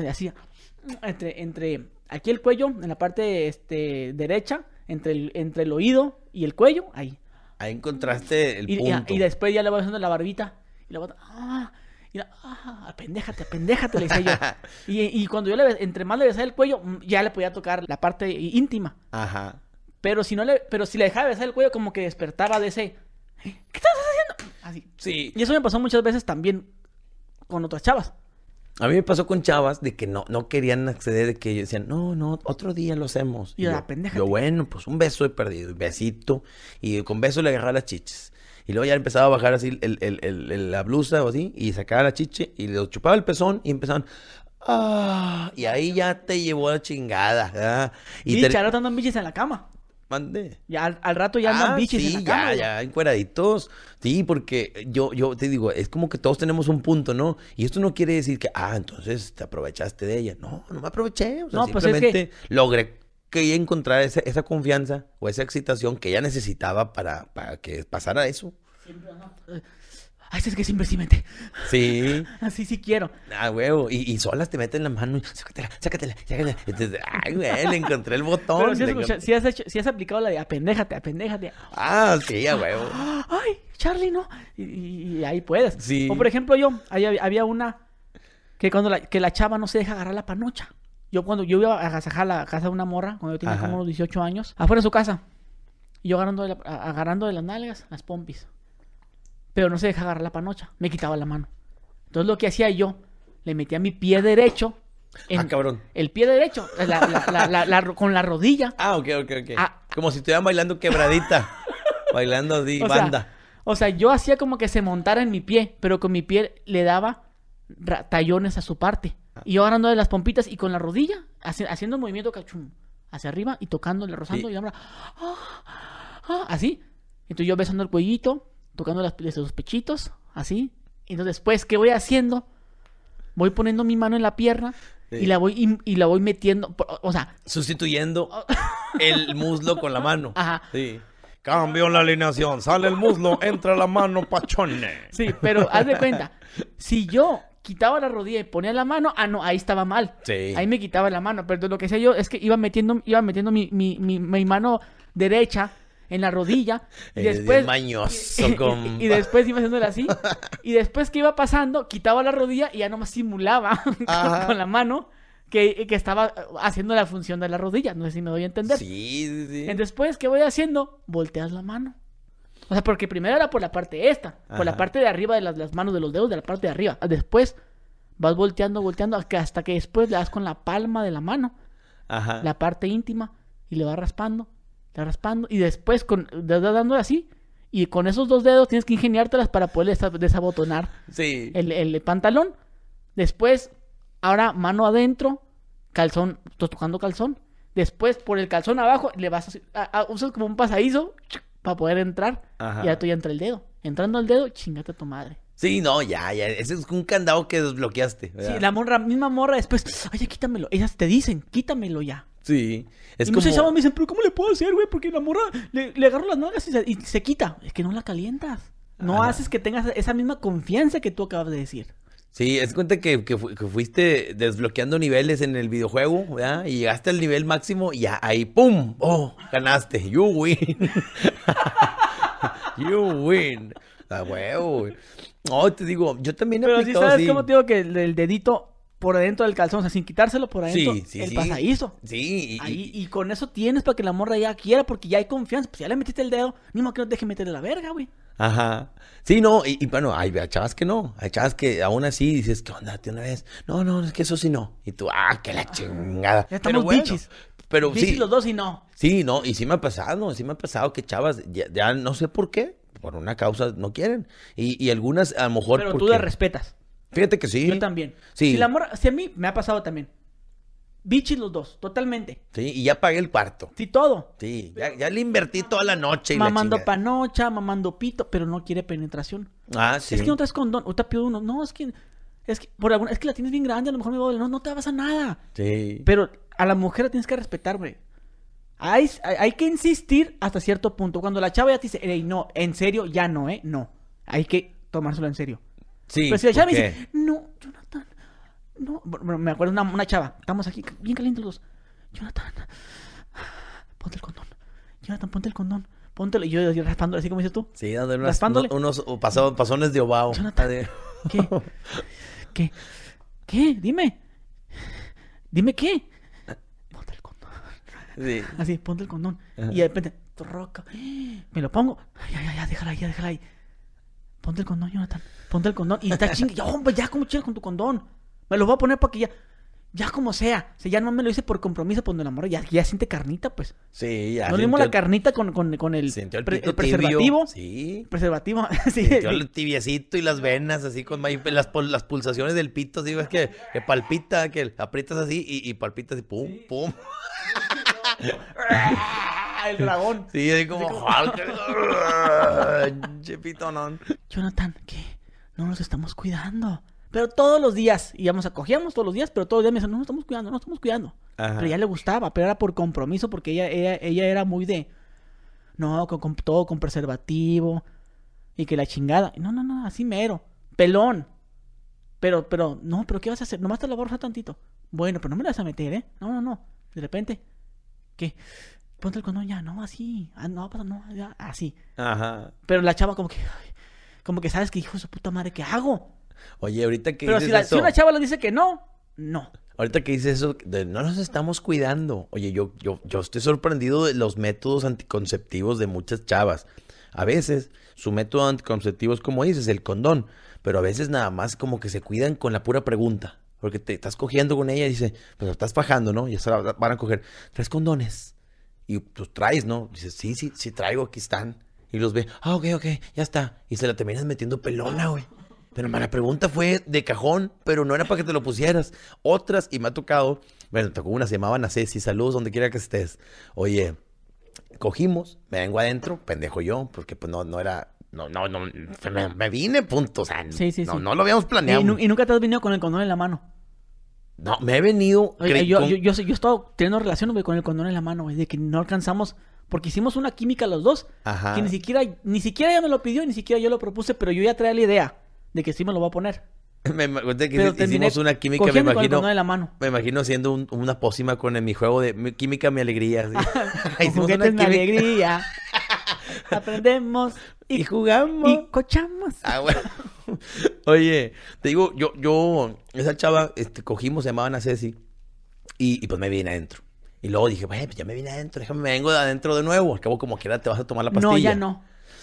Speaker 1: entre, aquí el cuello, en la parte este, derecha, entre el, entre el oído y el cuello, ahí.
Speaker 2: Ahí encontraste el y, punto.
Speaker 1: Y, después ya le voy besando la barbita. Y la bota, ¡ah! Y la, ah, le decía yo. [laughs] Y, y, cuando yo le, entre más le besaba el cuello, mm, ya le podía tocar la parte íntima. Ajá. Pero si no le, pero si le dejaba besar el cuello, como que despertaba de ese. Eh, ¿Qué estás haciendo? Así. Sí. Y eso me pasó muchas veces también con otras chavas.
Speaker 2: A mí me pasó con chavas de que no, no querían acceder, de que decían, no, no, otro día lo hacemos. Y, la pendeja. Yo, bueno, pues un beso he perdido, un besito. Y con beso le agarraba las chiches. Y luego ya empezaba a bajar así el, el, la blusa o así, y sacaba la chiche, y le chupaba el pezón, y empezaban, ah, y ahí ya te llevó la chingada. Y, y te... en la cama. Mande. Ya, al, rato ya andan ah, bichis sí, ya, ya, encueraditos. Sí, porque yo, yo te digo, es como que todos tenemos un punto, ¿no? Y esto no quiere decir que, ah, entonces te aprovechaste de ella. No, no me aproveché. O sea, pues simplemente logré que encontrar esa, esa, confianza o esa excitación que ella necesitaba para, para que pasara eso.
Speaker 1: Siempre, ¿no? Eh, Ay, es que siempre sí
Speaker 2: Sí. [laughs]
Speaker 1: Así sí quiero.
Speaker 2: Ah, huevo. Y, solas te meten la mano y sácatela, sácatela, sácatela. ay, güey, le encontré el botón. si
Speaker 1: has, aplicado la de apendéjate, apendéjate.
Speaker 2: Ah, sí, a huevo.
Speaker 1: [gasps] Ay, Charlie, ¿no? Y, ahí puedes. Sí. O por ejemplo, yo, había una que cuando la, que la chava no se deja agarrar la panocha. Yo cuando yo iba a agasajar la casa de una morra, cuando yo tenía como 18 años, afuera de su casa. Y yo agarrando agarrando de las nalgas, las pompis pero no se deja agarrar la panocha, me quitaba la mano. Entonces lo que hacía yo, le metía mi pie derecho. En ah, cabrón. El pie derecho, con la
Speaker 2: rodilla. Ah, ok, ok, ok. Ah. Como si estuvieran bailando quebradita, [laughs] bailando de banda.
Speaker 1: o sea, yo hacía como que se montara en mi pie, pero con mi pie le daba tallones a su parte. Ah. Y yo agarrando de las pompitas y con la rodilla, haciendo un movimiento cachum, hacia arriba y tocándole, rozando y ahora, ¡Ah! así. Entonces yo besando el cuellito, tocando las de los pechitos, así. Y entonces después, pues, ¿qué voy haciendo? Voy poniendo mi mano en la pierna y eh. la voy y, la voy metiendo, o sea,
Speaker 2: sustituyendo oh. [laughs] el muslo con la mano. Ajá. Sí. Cambio la alineación, sale el muslo, entra la mano pachone. Sí, pero haz de cuenta,
Speaker 1: si yo quitaba la rodilla y ponía la mano, ah, no, ahí estaba mal. Ahí me quitaba la mano, pero lo que sé yo es que iba metiendo, iba metiendo mi, mi mano derecha en la rodilla. [laughs] Y eh, después. [laughs] y, después iba haciéndole así. [laughs] Y después que iba pasando, quitaba la rodilla y ya nomás simulaba con, la mano. Que, estaba eh, haciendo la función de la rodilla. No sé si me doy a entender. Sí, sí, sí. después, ¿qué voy haciendo? Volteas la mano. O sea, porque primero era por la parte esta, por la parte de arriba de las, las, manos, de los dedos, de la parte de arriba. Después vas volteando, volteando, hasta que después le das con la palma de la mano, Ajá. la parte íntima, y le vas raspando, la raspando y después con, dándole así. Y con esos dos dedos tienes que ingeniártelas para poder desabotonar el, pantalón. Después, ahora mano adentro, calzón, tocando calzón. Después, por el calzón abajo, le vas a, usar usas como un pasadizo para poder entrar. Y ya tú ya entra el dedo. Entrando al dedo, chingate a tu madre.
Speaker 2: Sí, no, ya, ya. Ese es un candado que desbloqueaste. Sí, la
Speaker 1: morra, misma morra después, oye, quítamelo. Ellas te dicen, quítamelo ya.
Speaker 2: Sí. Es y como... no
Speaker 1: me dicen, pero ¿cómo le puedo hacer, güey? Porque la morra le, agarro las nalgas y se, quita. Es que no la calientas. No haces que tengas esa misma confianza que tú acabas de decir.
Speaker 2: Sí, es cuenta que, fuiste desbloqueando niveles en el videojuego, ¿verdad? Y llegaste al nivel máximo y ahí, ¡pum! ¡Oh! Ganaste. You win. [laughs] you win. La huevo. No, te digo, yo también he Pero sabes cómo
Speaker 1: te digo que el dedito por adentro del calzón, o sea, sin quitárselo por adentro, sí, sí, sí. Sí. Y, y con eso tienes para que la morra ya quiera, porque ya hay confianza. Pues ya le metiste el dedo, ni más que no te deje meterle la verga, güey.
Speaker 2: Ajá. Sí, no, y, bueno, hay chavas que no. Hay chavas que aún así dices, ¿qué onda? una vez. No, no, es que eso sí no. Y tú, ah, qué la ah, chingada. Ya estamos Pero sí. los dos y no. Sí, no, y sí me ha pasado, sí me ha pasado que chavas, ya, no sé por qué, por una causa no quieren. Y, algunas a lo mejor. Pero tú respetas. Fíjate que sí. Yo también. Sí. Si la
Speaker 1: morra, si a mí me ha pasado también. Bichis los dos, totalmente.
Speaker 2: Sí, y ya pagué el cuarto. Sí, todo. Sí, ya, le invertí toda la noche. mamando
Speaker 1: panocha, mamando pito, pero no quiere penetración.
Speaker 2: Ah, sí. Es que no traes
Speaker 1: condón, o te pido uno. No, es que, es que, es que la tienes bien grande, a lo mejor me va No, no te vas a nada. Sí. Pero a la mujer la tienes que respetar, güey. Hay, hay, que insistir hasta cierto punto. Cuando la chava ya te dice, Ey, no, en serio, ya no, ¿eh? No. Hay que tomárselo en serio.
Speaker 2: Pero si la chava me dice,
Speaker 1: no, Jonathan, no. me acuerdo una, una chava, estamos aquí bien calientes los dos. Jonathan, ponte el condón. Jonathan, ponte el condón. Póntelo. Y yo, raspándole, así como dices tú.
Speaker 2: Sí, dándole raspándole. unos, pasones de obao. Jonathan,
Speaker 1: ¿qué? ¿Qué? ¿Qué? Dime. Dime qué. Ponte el condón. Sí. Así, ponte el condón. Y de repente, roca. Me lo pongo. Ay, ay, ay, déjala ahí, déjala ahí. Ponte el condón, Jonathan. Ponte el condón. Y está chingue. Ya, hombre, ya como chingas con tu condón. Me lo voy a poner para que ya. Ya como sea. O ya no me lo hice por compromiso, por pues, el amor. Ya, ya siente carnita, pues.
Speaker 2: Sí, ya. Nos dimos la
Speaker 1: carnita con, con, con el, preservativo. Sí. Preservativo. [laughs] sí.
Speaker 2: Sintió el tibiecito y las venas, así con las, las pulsaciones del pito, así, ves que, palpita, que aprietas así y, y palpitas y pum, pum. [laughs] [laughs]
Speaker 1: [laughs] el dragón. Sí, así como, [laughs] no Jonathan, ¿qué? No nos estamos cuidando. Pero todos los días, íbamos íbamos, acogíamos todos los días, pero todos los días me decían, no nos estamos cuidando, no nos estamos cuidando. Pero ya le gustaba, pero era por compromiso, porque ella, ella, era muy de, no, con, todo con preservativo, y que la chingada. No, no, no, así mero, pelón. Pero, pero, no, pero ¿qué vas a hacer? Nomás te la borras tantito. Bueno, pero no me la vas a meter, ¿eh? No, no, no. De repente, ¿qué? ponte el condón ya, no, así, ah, no pero no, ya, así. Ajá. Pero la chava como que, como que sabes que hijo de su puta madre, ¿qué hago?
Speaker 2: Oye, ahorita que Pero dices si, la, si una
Speaker 1: chava le dice que no,
Speaker 2: no. Ahorita que dices eso, no nos estamos cuidando. Oye, yo, yo, yo estoy sorprendido de los métodos anticonceptivos de muchas chavas. A veces, su método anticonceptivo es como dices, el condón. Pero a veces nada más como que se cuidan con la pura pregunta. Porque te estás cogiendo con ella y dice, pero pues estás fajando, ¿no? Y se van a coger. Tres condones. Y pues traes, ¿no? Dices, sí, sí, sí traigo, aquí están. Y los ve, ah, ok, ok, ya está. Y se la terminas metiendo pelona, güey. Pero la pregunta fue de cajón, pero no era para que te lo pusieras. Otras, y me ha tocado, bueno, tocó una, llamaban a sí, saludos donde quiera que estés. Oye, cogimos, me vengo adentro, pendejo yo, porque pues no, no era, no, no, no, me, vine, punto. O sea, sí, sí, no, no, lo habíamos planeado. Y, y,
Speaker 1: nunca te has venido con el condón en la mano.
Speaker 2: No, me he venido. yo, he estado teniendo relación,
Speaker 1: con el condón en la mano, es de que no alcanzamos. Porque hicimos una química los dos. Ajá. Que ni siquiera, ni siquiera ella me lo pidió, ni siquiera yo lo propuse, pero yo ya traía la idea de que sí me lo va a poner.
Speaker 2: [laughs] Me, que hicimos una química, me imagino. la mano. Me imagino haciendo una pócima con mi juego de química, mi alegría. ¿sí?
Speaker 1: [laughs] [laughs] hicimos una es mi alegría. [laughs] Aprendemos y, jugamos. Y cochamos.
Speaker 2: Ah, bueno. [laughs] Oye, te digo, yo, yo, esa chava, este, cogimos, se llamaban a Ceci. Y, pues me vine adentro. Y luego dije, bueno, pues ya me vine adentro, déjame, me vengo adentro de nuevo. Acabo como quiera, te vas a tomar la pastilla. No, ya no.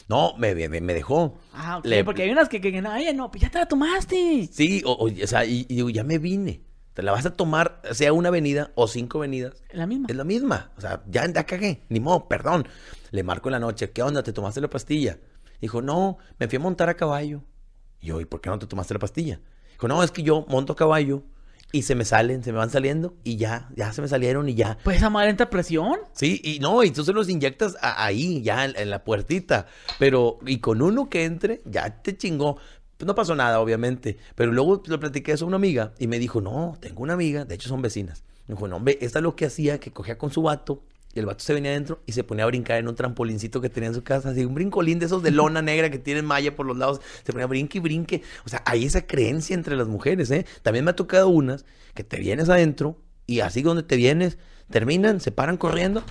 Speaker 2: No, me, me, dejó.
Speaker 1: Ah, ok. Porque hay unas que, que, no, no, pues ya te la tomaste.
Speaker 2: Sí, o, sea, y, digo, ya me vine. Te la vas a tomar, sea una avenida o cinco avenidas. La misma. Es la misma. O sea, ya, ya cagué. Ni modo, perdón. Le marco en la noche, ¿qué onda? ¿Te tomaste la pastilla? Dijo, no, me fui a montar a caballo. Y yo, ¿y por qué no te tomaste la pastilla? Dijo, no, es que yo monto a caballo y se me salen, se me van saliendo y ya, ya se me salieron y ya. Pues esa madre entra presión. Sí, y no, y entonces los inyectas ahí, ya en, la puertita. Pero, y con uno que entre, ya te chingó. no pasó nada, obviamente. Pero luego le platiqué eso a una amiga y me dijo, no, tengo una amiga, de hecho son vecinas. Me dijo, no, hombre, esta es lo que hacía, que cogía con su vato y el vato se venía adentro y se ponía a brincar en un trampolincito que tenía en su casa, así un brincolín de esos de lona negra que tienen malla por los lados. Se ponía a brinque y brinque. O sea, hay esa creencia entre las mujeres, ¿eh? También me ha tocado unas que te vienes adentro y así donde te vienes, terminan, se paran corriendo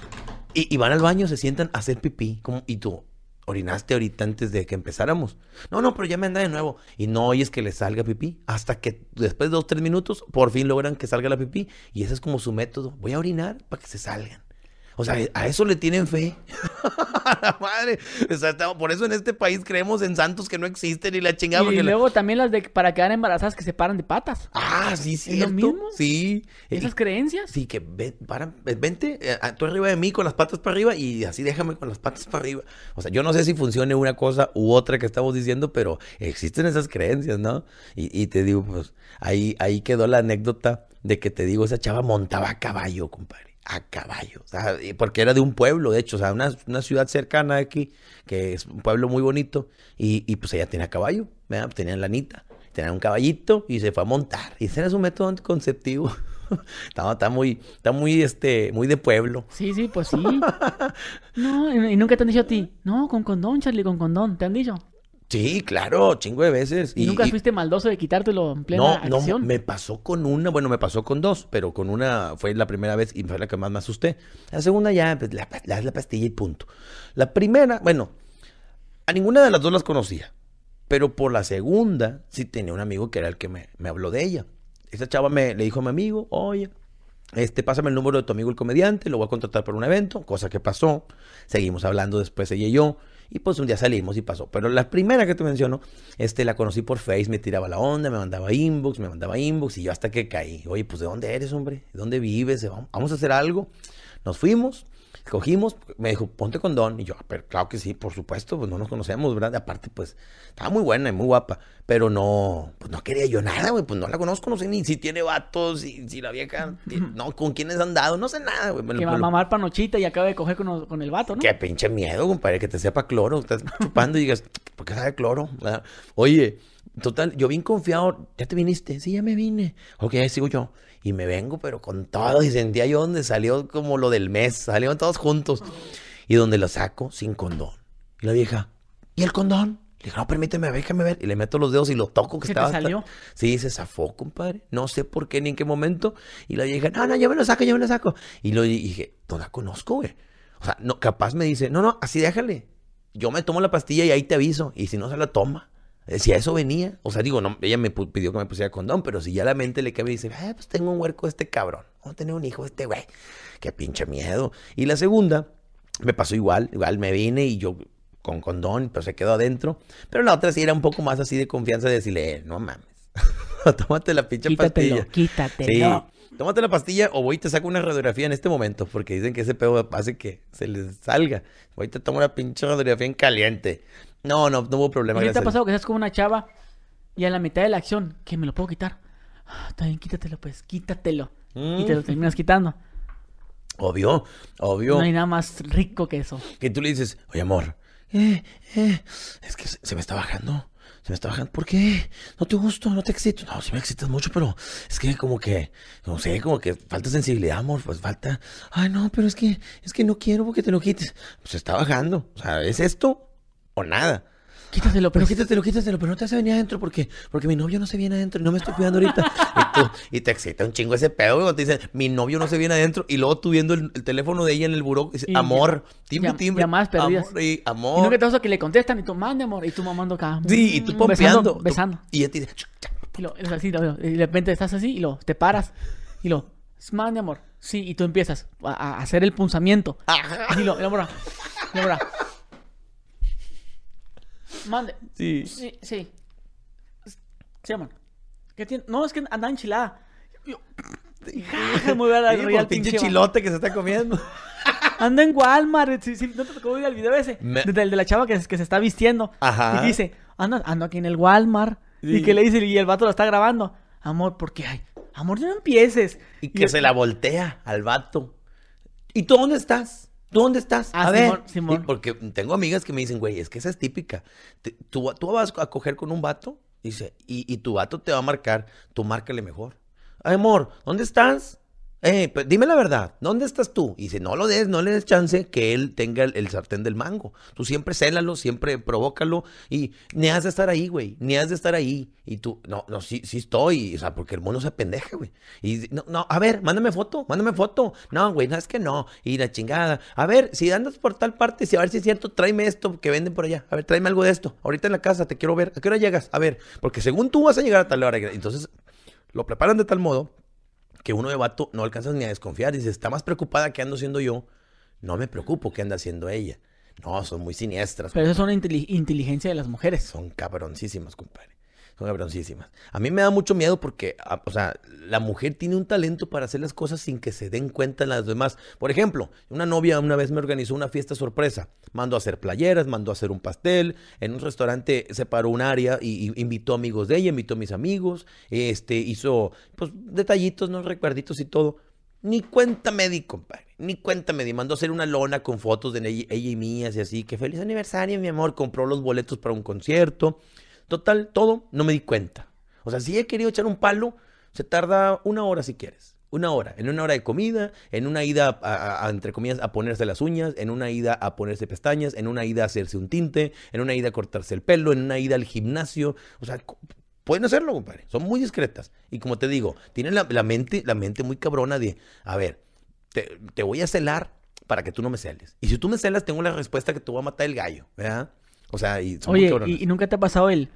Speaker 2: y, van al baño, se sientan a hacer pipí. Como, y tú, orinaste ahorita antes de que empezáramos. No, no, pero ya me anda de nuevo. Y no oyes que le salga pipí. Hasta que después de dos, tres minutos, por fin logran que salga la pipí. Y ese es como su método. Voy a orinar para que se salgan. O sea, a eso le tienen fe. [laughs] la madre. O sea, por eso en este país creemos en santos que no existen y la chingada. Y luego
Speaker 1: también las de para quedar embarazadas que se paran de
Speaker 2: patas. Ah, sí, sí. ¿Es mismo? Sí. ¿Esas creencias? Sí, que para, vente eh, tú arriba de mí con las patas para arriba y así déjame con las patas para arriba. O sea, yo no sé si funcione una cosa u otra que estamos diciendo, pero existen esas creencias, ¿no? Y, te digo, pues ahí, ahí quedó la anécdota de que te digo, esa chava montaba a caballo, compadre a caballo, porque era de un pueblo, de hecho, o sea, una, ciudad cercana de aquí, que es un pueblo muy bonito, y, pues ella tenía caballo, ¿verdad? tenía lanita, tenía un caballito y se fue a montar. Y ese era su método anticonceptivo. [laughs] está muy, está muy, este, muy de pueblo.
Speaker 1: Sí, sí, pues sí. [laughs] No, y nunca te han dicho a ti, no, con condón, Charlie, con condón, ¿te han dicho?
Speaker 2: Sí, claro, chingo de veces. ¿Y, nunca fuiste
Speaker 1: maldoso de quitártelo en plena no, acción? No,
Speaker 2: me pasó con una, bueno, me pasó con dos, pero con una fue la primera vez y fue la que más me asusté. La segunda ya, pues, la, la, la pastilla y punto. La primera, bueno, a ninguna de las dos las conocía, pero por la segunda sí tenía un amigo que era el que me, me habló de ella. Esa chava me, le dijo a mi amigo, oye, este, pásame el número de tu amigo el comediante, lo voy a contratar para un evento, cosa que pasó. Seguimos hablando después ella y yo. Y pues un día salimos y pasó. Pero la primera que te menciono, este, la conocí por Face, me tiraba la onda, me mandaba inbox, me mandaba inbox y yo hasta que caí. Oye, pues ¿de dónde eres, hombre? ¿De dónde vives? ¿Vamos a hacer algo? Nos fuimos Cogimos, me dijo, ponte condón. Y yo, ah, claro que sí, por supuesto, pues no nos conocemos, ¿verdad? Aparte, pues, estaba muy buena y muy guapa. Pero no, pues no quería yo nada, güey. Pues no la conozco, no sé ni si tiene vatos, si, si la vieja, no, con quiénes han dado, no sé nada, güey. Que va a mamar
Speaker 1: panochita y acaba de coger con, el vato,
Speaker 2: ¿no? Qué pinche miedo, compadre, que te sepa cloro. Estás chupando y digas, ¿por qué sabe cloro? Oye, total, yo bien confiado, ya te viniste, sí, ya me vine. Ok, sigo yo. Y me vengo, pero con todos. Y sentía yo donde salió como lo del mes. Salieron todos juntos. Y donde lo saco sin condón. Y la vieja, ¿y el condón? Le dije, no, permíteme, déjame ver. Y le meto los dedos y lo toco que estaba. salió? Sí, se zafó, compadre. No sé por qué ni en qué momento. Y la vieja, no, no, yo me lo saco, yo me lo saco. Y lo dije, ¿toda conozco, güey. O sea, no, capaz me dice, no, no, así déjale. Yo me tomo la pastilla y ahí te aviso. Y si no se la toma. Si a eso venía, o sea, digo, no, ella me pidió que me pusiera condón, pero si ya la mente le cabe y dice, ah, pues tengo un huerco este cabrón, voy a tener un hijo este güey, qué pinche miedo. Y la segunda, me pasó igual, igual me vine y yo con condón, pero se quedó adentro. Pero la otra sí era un poco más así de confianza de decirle, eh, no mames, [laughs] tómate la pinche pastilla. Quítatelo. Sí, tómate la pastilla o voy y te saco una radiografía en este momento, porque dicen que ese pedo pase que se les salga. Voy y te tomo una pinche radiografía en caliente. No, no, no hubo problema. ¿Qué te ha pasado
Speaker 1: que estás como una chava y a la mitad de la acción, que me lo puedo quitar? Ah, también quítatelo, pues, quítatelo. Y te lo mm. terminas quitando.
Speaker 2: Obvio, obvio. No hay nada más rico que eso. Que tú le dices, oye, amor,
Speaker 1: eh, eh,
Speaker 2: es que se me está bajando. Se me está bajando. ¿Por qué? No te gusto, no te excito. No, sí me excitas mucho, pero es que como que, no sé, como que falta sensibilidad, amor. Pues falta. Ay, no, pero es que, es que no quiero porque te lo quites. Pues se está bajando. O sea, es esto o nada. Quítatelo, pero quítatelo, quítatelo, pero no te hace venir adentro porque, porque mi novio no se viene adentro y no me estoy cuidando ahorita. [laughs] y, tú, y te excita un chingo ese pedo cuando te dicen, mi novio no se viene adentro y luego tú viendo el, teléfono de ella en el buró, dices, amor, timbre, timbre. Llamadas perdidas. Amor, y, amor. Y no que
Speaker 1: te que le contestan y tú, manda amor, y tú mamando acá. Sí, y tú pompeando. Besando.
Speaker 2: besando. y ella te dice,
Speaker 1: y, lo, y de repente estás así y lo, te paras y lo, mande amor. Sí, y tú empiezas a, hacer el punzamiento. Y lo, y Mande. Sí. Sí, sí. Sí, amor. ¿Qué No, es que anda enchilada. Yo... de me voy a el pinche chilote que se está comiendo. [laughs] Anda en Walmart. Eh, si, no te tocó ir el video ese. de la chava que, que se está vistiendo. Ajá. Y dice, anda ando aquí en el Walmart. Y que le dice, y el vato lo está grabando.
Speaker 2: Amor, ¿por qué hay? Amor, no empieces. Y, que se la voltea al vato. ¿Y tú dónde estás? ¿Tú dónde estás? Ah, a ver. porque tengo amigas que me dicen, güey, es que esa es típica. tú, tú, vas a coger con un vato, dice, y, y tu vato te va a marcar, tú márcale mejor. Ay, amor, ¿dónde estás? Eh, pues dime la verdad, ¿dónde estás tú? Y dice, no lo des, no le des chance que él tenga el, sartén del mango. Tú siempre célalo, siempre provócalo y ni has de estar ahí, güey, ni has de estar ahí. Y tú, no, no, sí, sí estoy, o sea, porque el mono se pendeja, güey. Y no, no, a ver, mándame foto, mándame foto. No, güey, no, es que no. Y la chingada. A ver, si andas por tal parte, si a ver si es cierto, tráeme esto que venden por allá. A ver, tráeme algo de esto. Ahorita en la casa te quiero ver. ¿A qué hora llegas? A ver, porque según tú vas a llegar a tal hora. Entonces, lo preparan de tal modo que uno de vato no alcanza ni a desconfiar. Dice, está más preocupada que ando siendo yo. No me preocupo que anda haciendo ella. No, son muy siniestras. Pero eso es
Speaker 1: una inteligencia
Speaker 2: de las mujeres. Son cabroncísimas, compadre son cabroncísimas. A mí me da mucho miedo porque, o sea, la mujer tiene un talento para hacer las cosas sin que se den cuenta las demás. Por ejemplo, una novia una vez me organizó una fiesta sorpresa. Mandó a hacer playeras, mandó a hacer un pastel. En un restaurante separó un área y, invitó amigos de ella, invitó a mis amigos. Este, hizo, pues, detallitos, ¿no? Recuerditos y todo. Ni cuenta me di, compadre. Ni cuenta me di. Mandó hacer una lona con fotos de ella, y mías y así. Que feliz aniversario, mi amor. Compró los boletos para un concierto. Total, todo, no me di cuenta. O sea, si he querido echar un palo, se tarda una hora si quieres. Una hora. En una hora de comida, en una ida, entre comillas, a ponerse las uñas, en una ida a ponerse pestañas, en una ida a hacerse un tinte, en una ida a cortarse el pelo, en una ida al gimnasio. O sea, pueden hacerlo, compadre. Son muy discretas. Y como te digo, tienen la, mente, la mente muy cabrona de, a ver, te, voy a celar para que tú no me celes. Y si tú me celas, tengo la respuesta que te voy a matar el gallo, ¿verdad? O sea, y
Speaker 1: nunca te ha pasado el.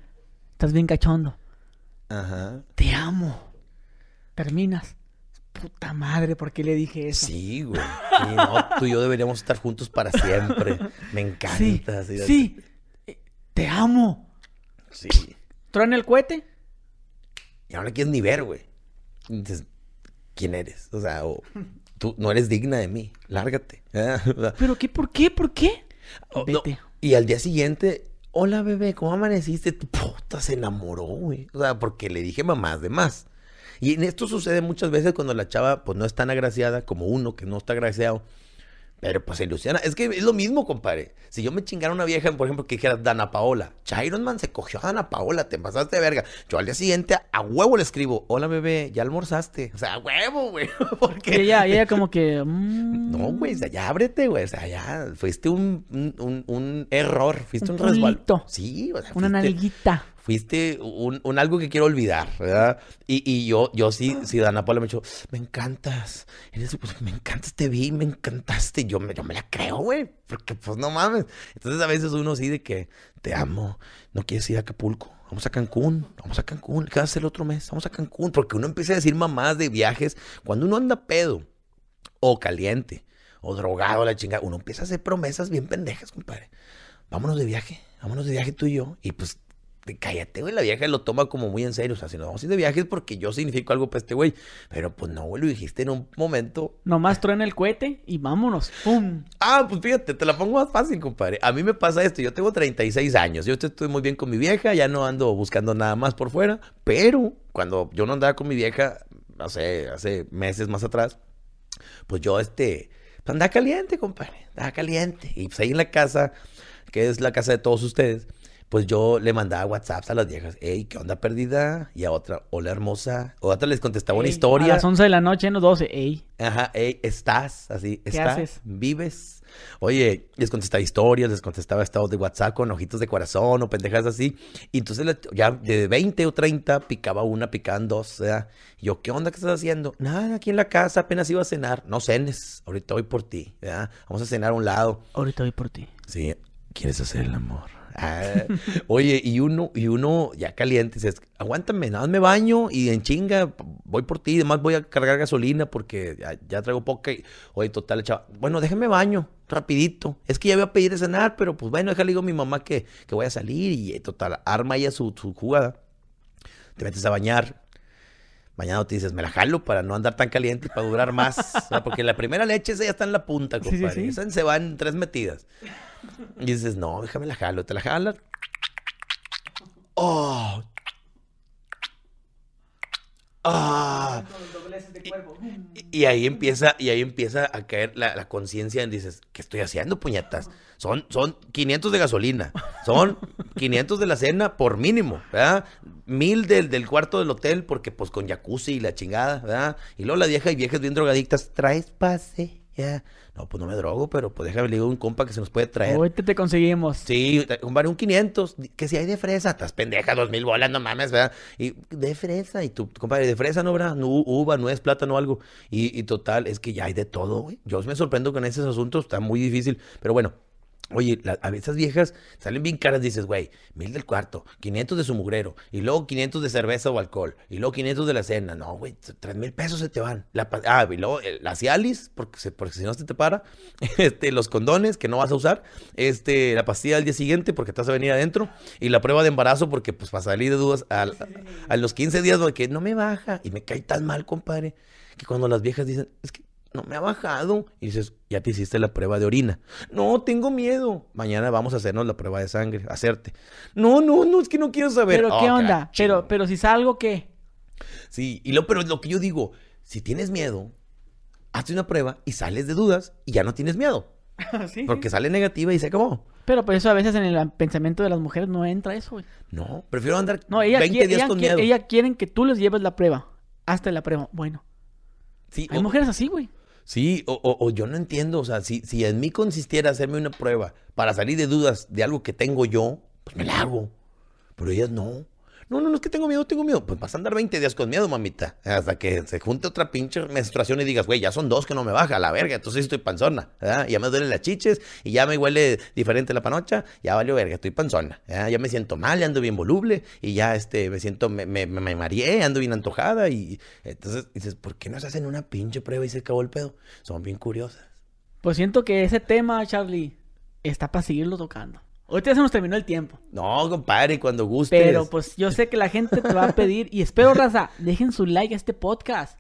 Speaker 1: Estás bien cachondo. Ajá. Te amo. Terminas. Puta madre, ¿por qué le dije eso? Sí, güey. Sí,
Speaker 2: no, tú y yo deberíamos estar juntos para siempre. Me encanta. Sí, eh, te
Speaker 1: amo. Sí. Truena el cohete.
Speaker 2: Y ahora quieres ni ver, güey. Dices, ¿quién eres? O sea, tú no eres digna de mí. Lárgate. [laughs] Ah, Pero qué, ¿por qué? ¿Por qué? Oh, Vete. Y al día siguiente, hola bebé, ¿cómo amaneciste? Tu puta se enamoró, güey. O sea, porque le dije mamás de más. Y en esto sucede muchas veces cuando la chava, pues no es tan agraciada como uno que no está agraciado. Pero pues se ilusiona. Es que es lo mismo, compadre. Si yo me chingara una vieja, por ejemplo, que dijera Dana Paola. Chiron Man se cogió a Dana Paola, te pasaste de verga. Yo al día siguiente a huevo le escribo, hola bebé, ya almorzaste. O sea, a huevo, güey. [laughs] Porque... ella, ella como que... Mm. No, güey, ya ábrete, güey. O sea, ya fuiste un, un, un error, fuiste un, resbalto Sí, o sea, Una fuiste un, algo que quiero olvidar, ¿verdad? Y, yo, yo sí, Si Dana Paula me dijo, me encantas, dice, pues, me encantas, te vi, me encantaste. Yo me, yo me la creo, güey, porque pues no mames. Entonces a veces uno sí de que te amo, no quieres ir a Acapulco. Vamos a Cancún, vamos a Cancún, ¿qué vas a hacer el otro mes? Vamos a Cancún, porque uno empieza a decir mamás de viajes. Cuando uno anda pedo o caliente o drogado, la chingada, uno empieza a hacer promesas bien pendejas, compadre. Vámonos de viaje, vámonos de viaje tú y yo. Y pues cállate, güey, la vieja lo toma como muy en serio. O sea, si nos vamos a ir de viajes porque yo significo algo para este güey. Pero pues no, güey, lo dijiste en un momento. Nomás truena el cohete y vámonos. ¡Pum! Ah, pues fíjate, te la pongo más fácil, compadre. A mí me pasa esto, yo tengo 36 años. Yo estoy muy bien con mi vieja, ya no ando buscando nada más por fuera. Pero cuando yo no andaba con mi vieja, hace, hace meses más atrás, pues yo este. Pues andaba caliente, compadre. Andaba caliente. Y pues ahí en la casa, que es la casa de todos ustedes pues yo le mandaba WhatsApp a las viejas, hey, ¿qué onda perdida? Y a otra, hola hermosa. O a otra les contestaba una historia. A las
Speaker 1: 11 de la noche, no 12, hey.
Speaker 2: Ajá, hey, estás, así, ¿Qué haces? vives. Oye, les contestaba historias, les contestaba estados de WhatsApp con ojitos de corazón o pendejas así. Y entonces ya de 20 o 30 picaba una, picaban dos. O sea, yo, ¿qué onda ¿Qué estás haciendo? Nada, aquí en la casa apenas iba a cenar. No cenes, ahorita voy por ti. ¿verdad? Vamos a cenar a un lado. Ahorita voy por ti. Sí, ¿quieres hacer el amor? Ah, oye, y uno, y uno ya caliente, dices, aguántame, nada más me baño y en chinga, voy por ti, además voy a cargar gasolina porque ya, traigo poca. oye, total, chaval bueno, déjame baño, rapidito. Es que ya voy a pedir de cenar, pero pues bueno, déjale digo a mi mamá que, voy a salir y eh, total, arma ya su, su jugada. Te metes a bañar, Mañana te dices, me la jalo para no andar tan caliente y para durar más. porque la primera leche esa ya está en la punta, compadre. se van tres metidas. Y dices, no, déjame la jalo. Te la jalas. ¡Oh! ¡Ah! y, ahí empieza, y ahí empieza a caer la, conciencia en dices, ¿qué estoy haciendo, puñetas? Son, son 500 de gasolina, son 500 de la cena por mínimo, ¿verdad? Mil del, del cuarto del hotel porque pues con jacuzzi y la chingada, ¿verdad? Y luego la vieja y viejas bien drogadictas, traes pase. Yeah. No, pues no me drogo, pero pues déjame le un compa que se nos puede traer. Ahorita
Speaker 1: te conseguimos.
Speaker 2: Sí, compadre, un 500. Que si hay de fresa, estás pendeja, dos mil bolas, no mames, ¿verdad? Y de fresa, y tu compadre, de fresa no no uva, nuez, plátano, algo. Y, total, es que ya hay de todo, Yo me sorprendo con esos asuntos, está muy difícil. Pero bueno, Oye, la, a veces viejas salen bien caras, dices, güey, mil del cuarto, 500 de su mugrero, y luego 500 de cerveza o alcohol, y luego 500 de la cena. No, güey, tres mil pesos se te van. La, ah, y luego eh, la Cialis, porque, se, porque si no se te para, [laughs] este, los condones que no vas a usar, este, la pastilla al día siguiente porque te vas a venir adentro, y la prueba de embarazo porque, pues, para salir de dudas a, los 15 días, porque no me baja, y me cae tan mal, compadre, que cuando las viejas dicen, es que no me ha bajado. Y dices, ya te hiciste la prueba de orina. No, tengo miedo. Mañana vamos a hacernos la prueba de sangre, hacerte. No, no, no, es que no quiero saber. Pero qué oh, onda, pero, pero si salgo, ¿qué? Sí, y lo, pero lo que yo digo, si tienes miedo, hazte una prueba y sales de dudas y ya no tienes miedo. [laughs] porque sale negativa y se acabó.
Speaker 1: Pero por eso a veces en el pensamiento de las mujeres no entra eso, güey.
Speaker 2: No, prefiero andar no, ella 20 días ella con Ellas
Speaker 1: quieren que tú les lleves la prueba. Hazte la prueba. Bueno.
Speaker 2: Sí, Hay mujeres así, güey. Sí, o, yo no entiendo, o sea, si, si en mí consistiera hacerme una prueba para salir de dudas de algo que tengo yo, pues me la hago. Pero ellas no. No, no, no es que tengo miedo, tengo miedo. Pues vas a andar 20 días con miedo, mamita. Hasta que se junte otra pinche menstruación y digas, güey, ya son dos que no me baja, la verga. Entonces estoy panzona. ¿verdad? Ya me duelen las chiches y ya me huele diferente la panocha. Ya valió verga, estoy panzona. Ya me siento mal, ando bien voluble y ya este, me siento, me, me, me mareé, ando bien antojada. Y entonces dices, ¿por qué no se hacen una pinche prueba y se acabó el pedo? Son bien curiosas.
Speaker 1: Pues siento que ese tema, Charlie, está para seguirlo tocando. Ahorita ya se nos terminó el tiempo.
Speaker 2: No, compadre, cuando guste. Pero
Speaker 1: pues yo sé que la gente te va a pedir y espero, raza, dejen su like a este podcast.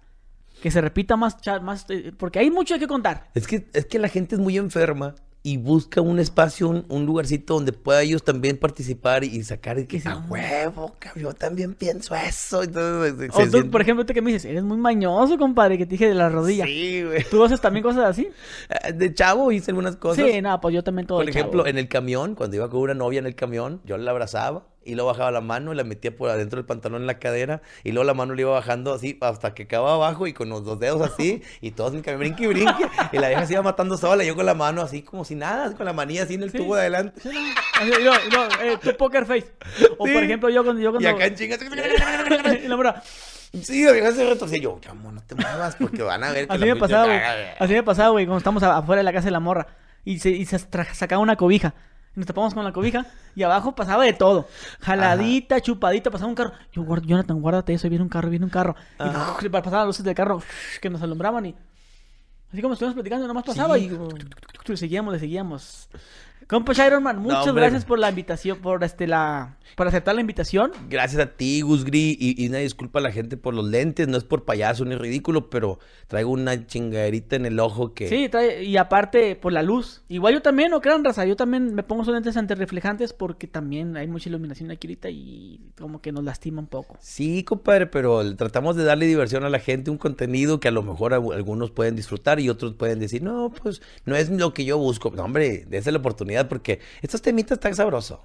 Speaker 1: Que se repita más, más eh, porque hay mucho que contar.
Speaker 2: Es que, es que la gente es muy enferma y busca un espacio, un, lugarcito donde pueda ellos también participar y sacar el que a ah, huevo, cabrón, yo también pienso eso. Entonces, o por
Speaker 1: ejemplo, tú que me dices, eres muy mañoso, compadre, que te dije de la rodilla. Sí, güey. ¿Tú haces también cosas así? Eh, de chavo hice algunas cosas. Sí, nada, pues yo también todo Por ejemplo, en
Speaker 2: el camión, cuando iba con una novia en el camión, yo la abrazaba y luego bajaba la mano y la metía por adentro del pantalón en la cadera y luego la mano le iba bajando así hasta que acababa abajo y con los dos dedos así y todos sin brinque y brinque y la vieja se iba matando sola yo con la mano así como si nada con la manilla así en el tubo de adelante sí, no, no, eh, tu poker face o por ejemplo yo cuando yo cuando y acá en chingas [laughs] y la morra Sí, la vieja se Yo, chamo, no te muevas porque van a ver que Así me pasaba, güey.
Speaker 1: Así me pasaba, güey, cuando estamos afuera de la casa de la morra. Y se, y se sacaba una cobija nos tapamos con la cobija y abajo pasaba de todo. Jaladita, chupadita, pasaba un carro. Yo, Jonathan, guárdate eso, viene un carro, viene un carro. Y Y pasaban las luces del carro que nos alumbraban y... Así como estuvimos platicando, nomás pasaba y le seguíamos, le seguíamos. Compa Iron Man, muchas gracias por la invitación, por este la por aceptar la invitación.
Speaker 2: Gracias a ti, Gus Gris, y, y, una disculpa a la gente por los lentes, no es por payaso ni ridículo, pero traigo una chingaderita en el ojo que. Sí,
Speaker 1: trae, y aparte por la luz. Igual yo también, no crean raza, yo también me pongo esos lentes antirreflejantes porque también hay mucha iluminación aquí ahorita y como que nos lastima un poco.
Speaker 2: Sí, compadre, pero tratamos de darle diversión a la gente, un contenido que a lo mejor algunos pueden disfrutar y otros pueden decir, no, pues no es lo que yo busco. No, hombre, dése la oportunidad porque estos temitas están sabrosos.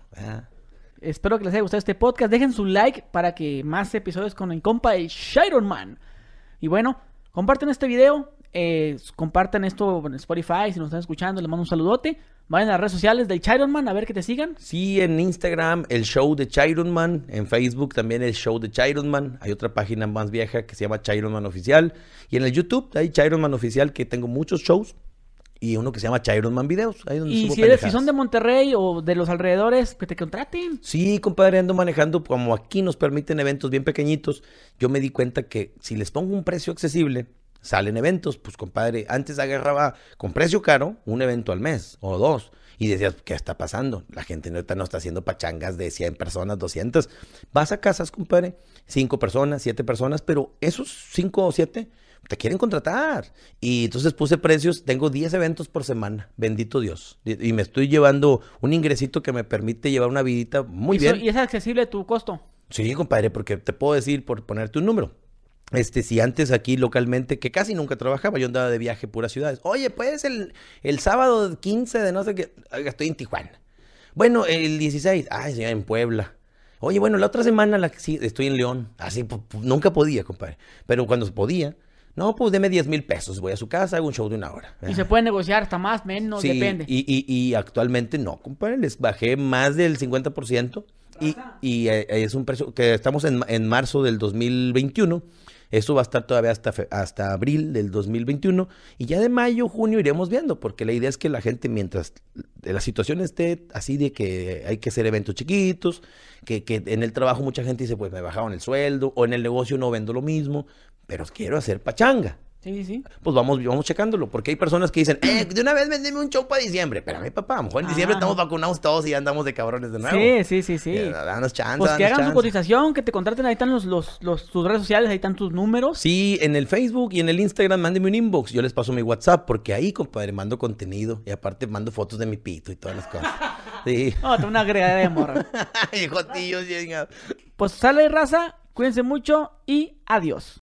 Speaker 1: Espero que les haya gustado este podcast. Dejen su like para que más episodios con el compa el Shiron Man. Y bueno, comparten este video. Eh, compartan esto en Spotify. Si nos están escuchando, les mando un saludote. Vayan a las redes sociales del Chiron Man a ver que te sigan.
Speaker 2: Sí, en Instagram, el show de Chiron Man. En Facebook también el show de Chiron Man. Hay otra página más vieja que se llama Chiron Man Oficial. Y en el YouTube hay Chiron Man Oficial que tengo muchos shows y uno que se llama Chiron Man Videos. y si, son de
Speaker 1: Monterrey o de los alrededores, que te contraten.
Speaker 2: Sí, compadre, ando manejando, como aquí nos permiten eventos bien pequeñitos, yo me di cuenta que si les pongo un precio accesible, salen eventos. Pues, compadre, antes agarraba con precio caro un evento al mes o dos. Y decías, ¿qué está pasando? La gente no está, no está haciendo pachangas de 100 personas, 200. Vas a casas, compadre, 5 personas, 7 personas, pero esos 5 o 7 te quieren contratar. Y entonces puse precios, tengo 10 eventos por semana, bendito Dios. Y me estoy llevando un ingresito que me permite llevar una vidita muy bien.
Speaker 1: ¿Y es accesible tu costo?
Speaker 2: Sí, compadre, porque te puedo decir, por ponerte un número, este, si antes aquí localmente, que casi nunca trabajaba, yo andaba de viaje puras ciudades. Oye, pues el, el sábado 15 de no sé qué, estoy en Tijuana. Bueno, el 16, ay, en Puebla. Oye, bueno, la otra semana la, sí, estoy en León. Así, ah, nunca podía, compadre. Pero cuando podía, no, pues deme 10 mil pesos, voy a su casa, hago un show de una hora. Y se
Speaker 1: puede negociar hasta más, menos, depende.
Speaker 2: Y, actualmente no, compadre, les bajé más del 50% y, y eh, es un precio que estamos en, marzo del 2021. Eso va a estar todavía hasta, hasta abril del 2021 y ya de mayo, junio iremos viendo, porque la idea es que la gente, mientras la situación esté así de que hay que hacer eventos chiquitos, que, que en el trabajo mucha gente dice, pues me bajaron el sueldo, o en el negocio no vendo lo mismo, pero quiero hacer pachanga. Sí, sí. Pues vamos, vamos checándolo, porque hay personas que dicen, eh, de una vez vendeme un show a diciembre. Pero Espérame, papá, a lo mejor en diciembre ah. estamos vacunados todos y andamos de cabrones de nuevo. Sí, sí, sí, sí. Pues que hagan su
Speaker 1: cotización, que te contraten, ahí están los, tus redes sociales, ahí están tus números.
Speaker 2: Sí, en el Facebook y en el Instagram, mándenme un inbox, yo les paso mi WhatsApp, porque ahí, compadre, mando contenido y aparte mando fotos de mi pito y todas las cosas. Sí. [laughs] No, una agregada de morra. [laughs] Hijotillos, Pues sale raza, cuídense mucho y adiós.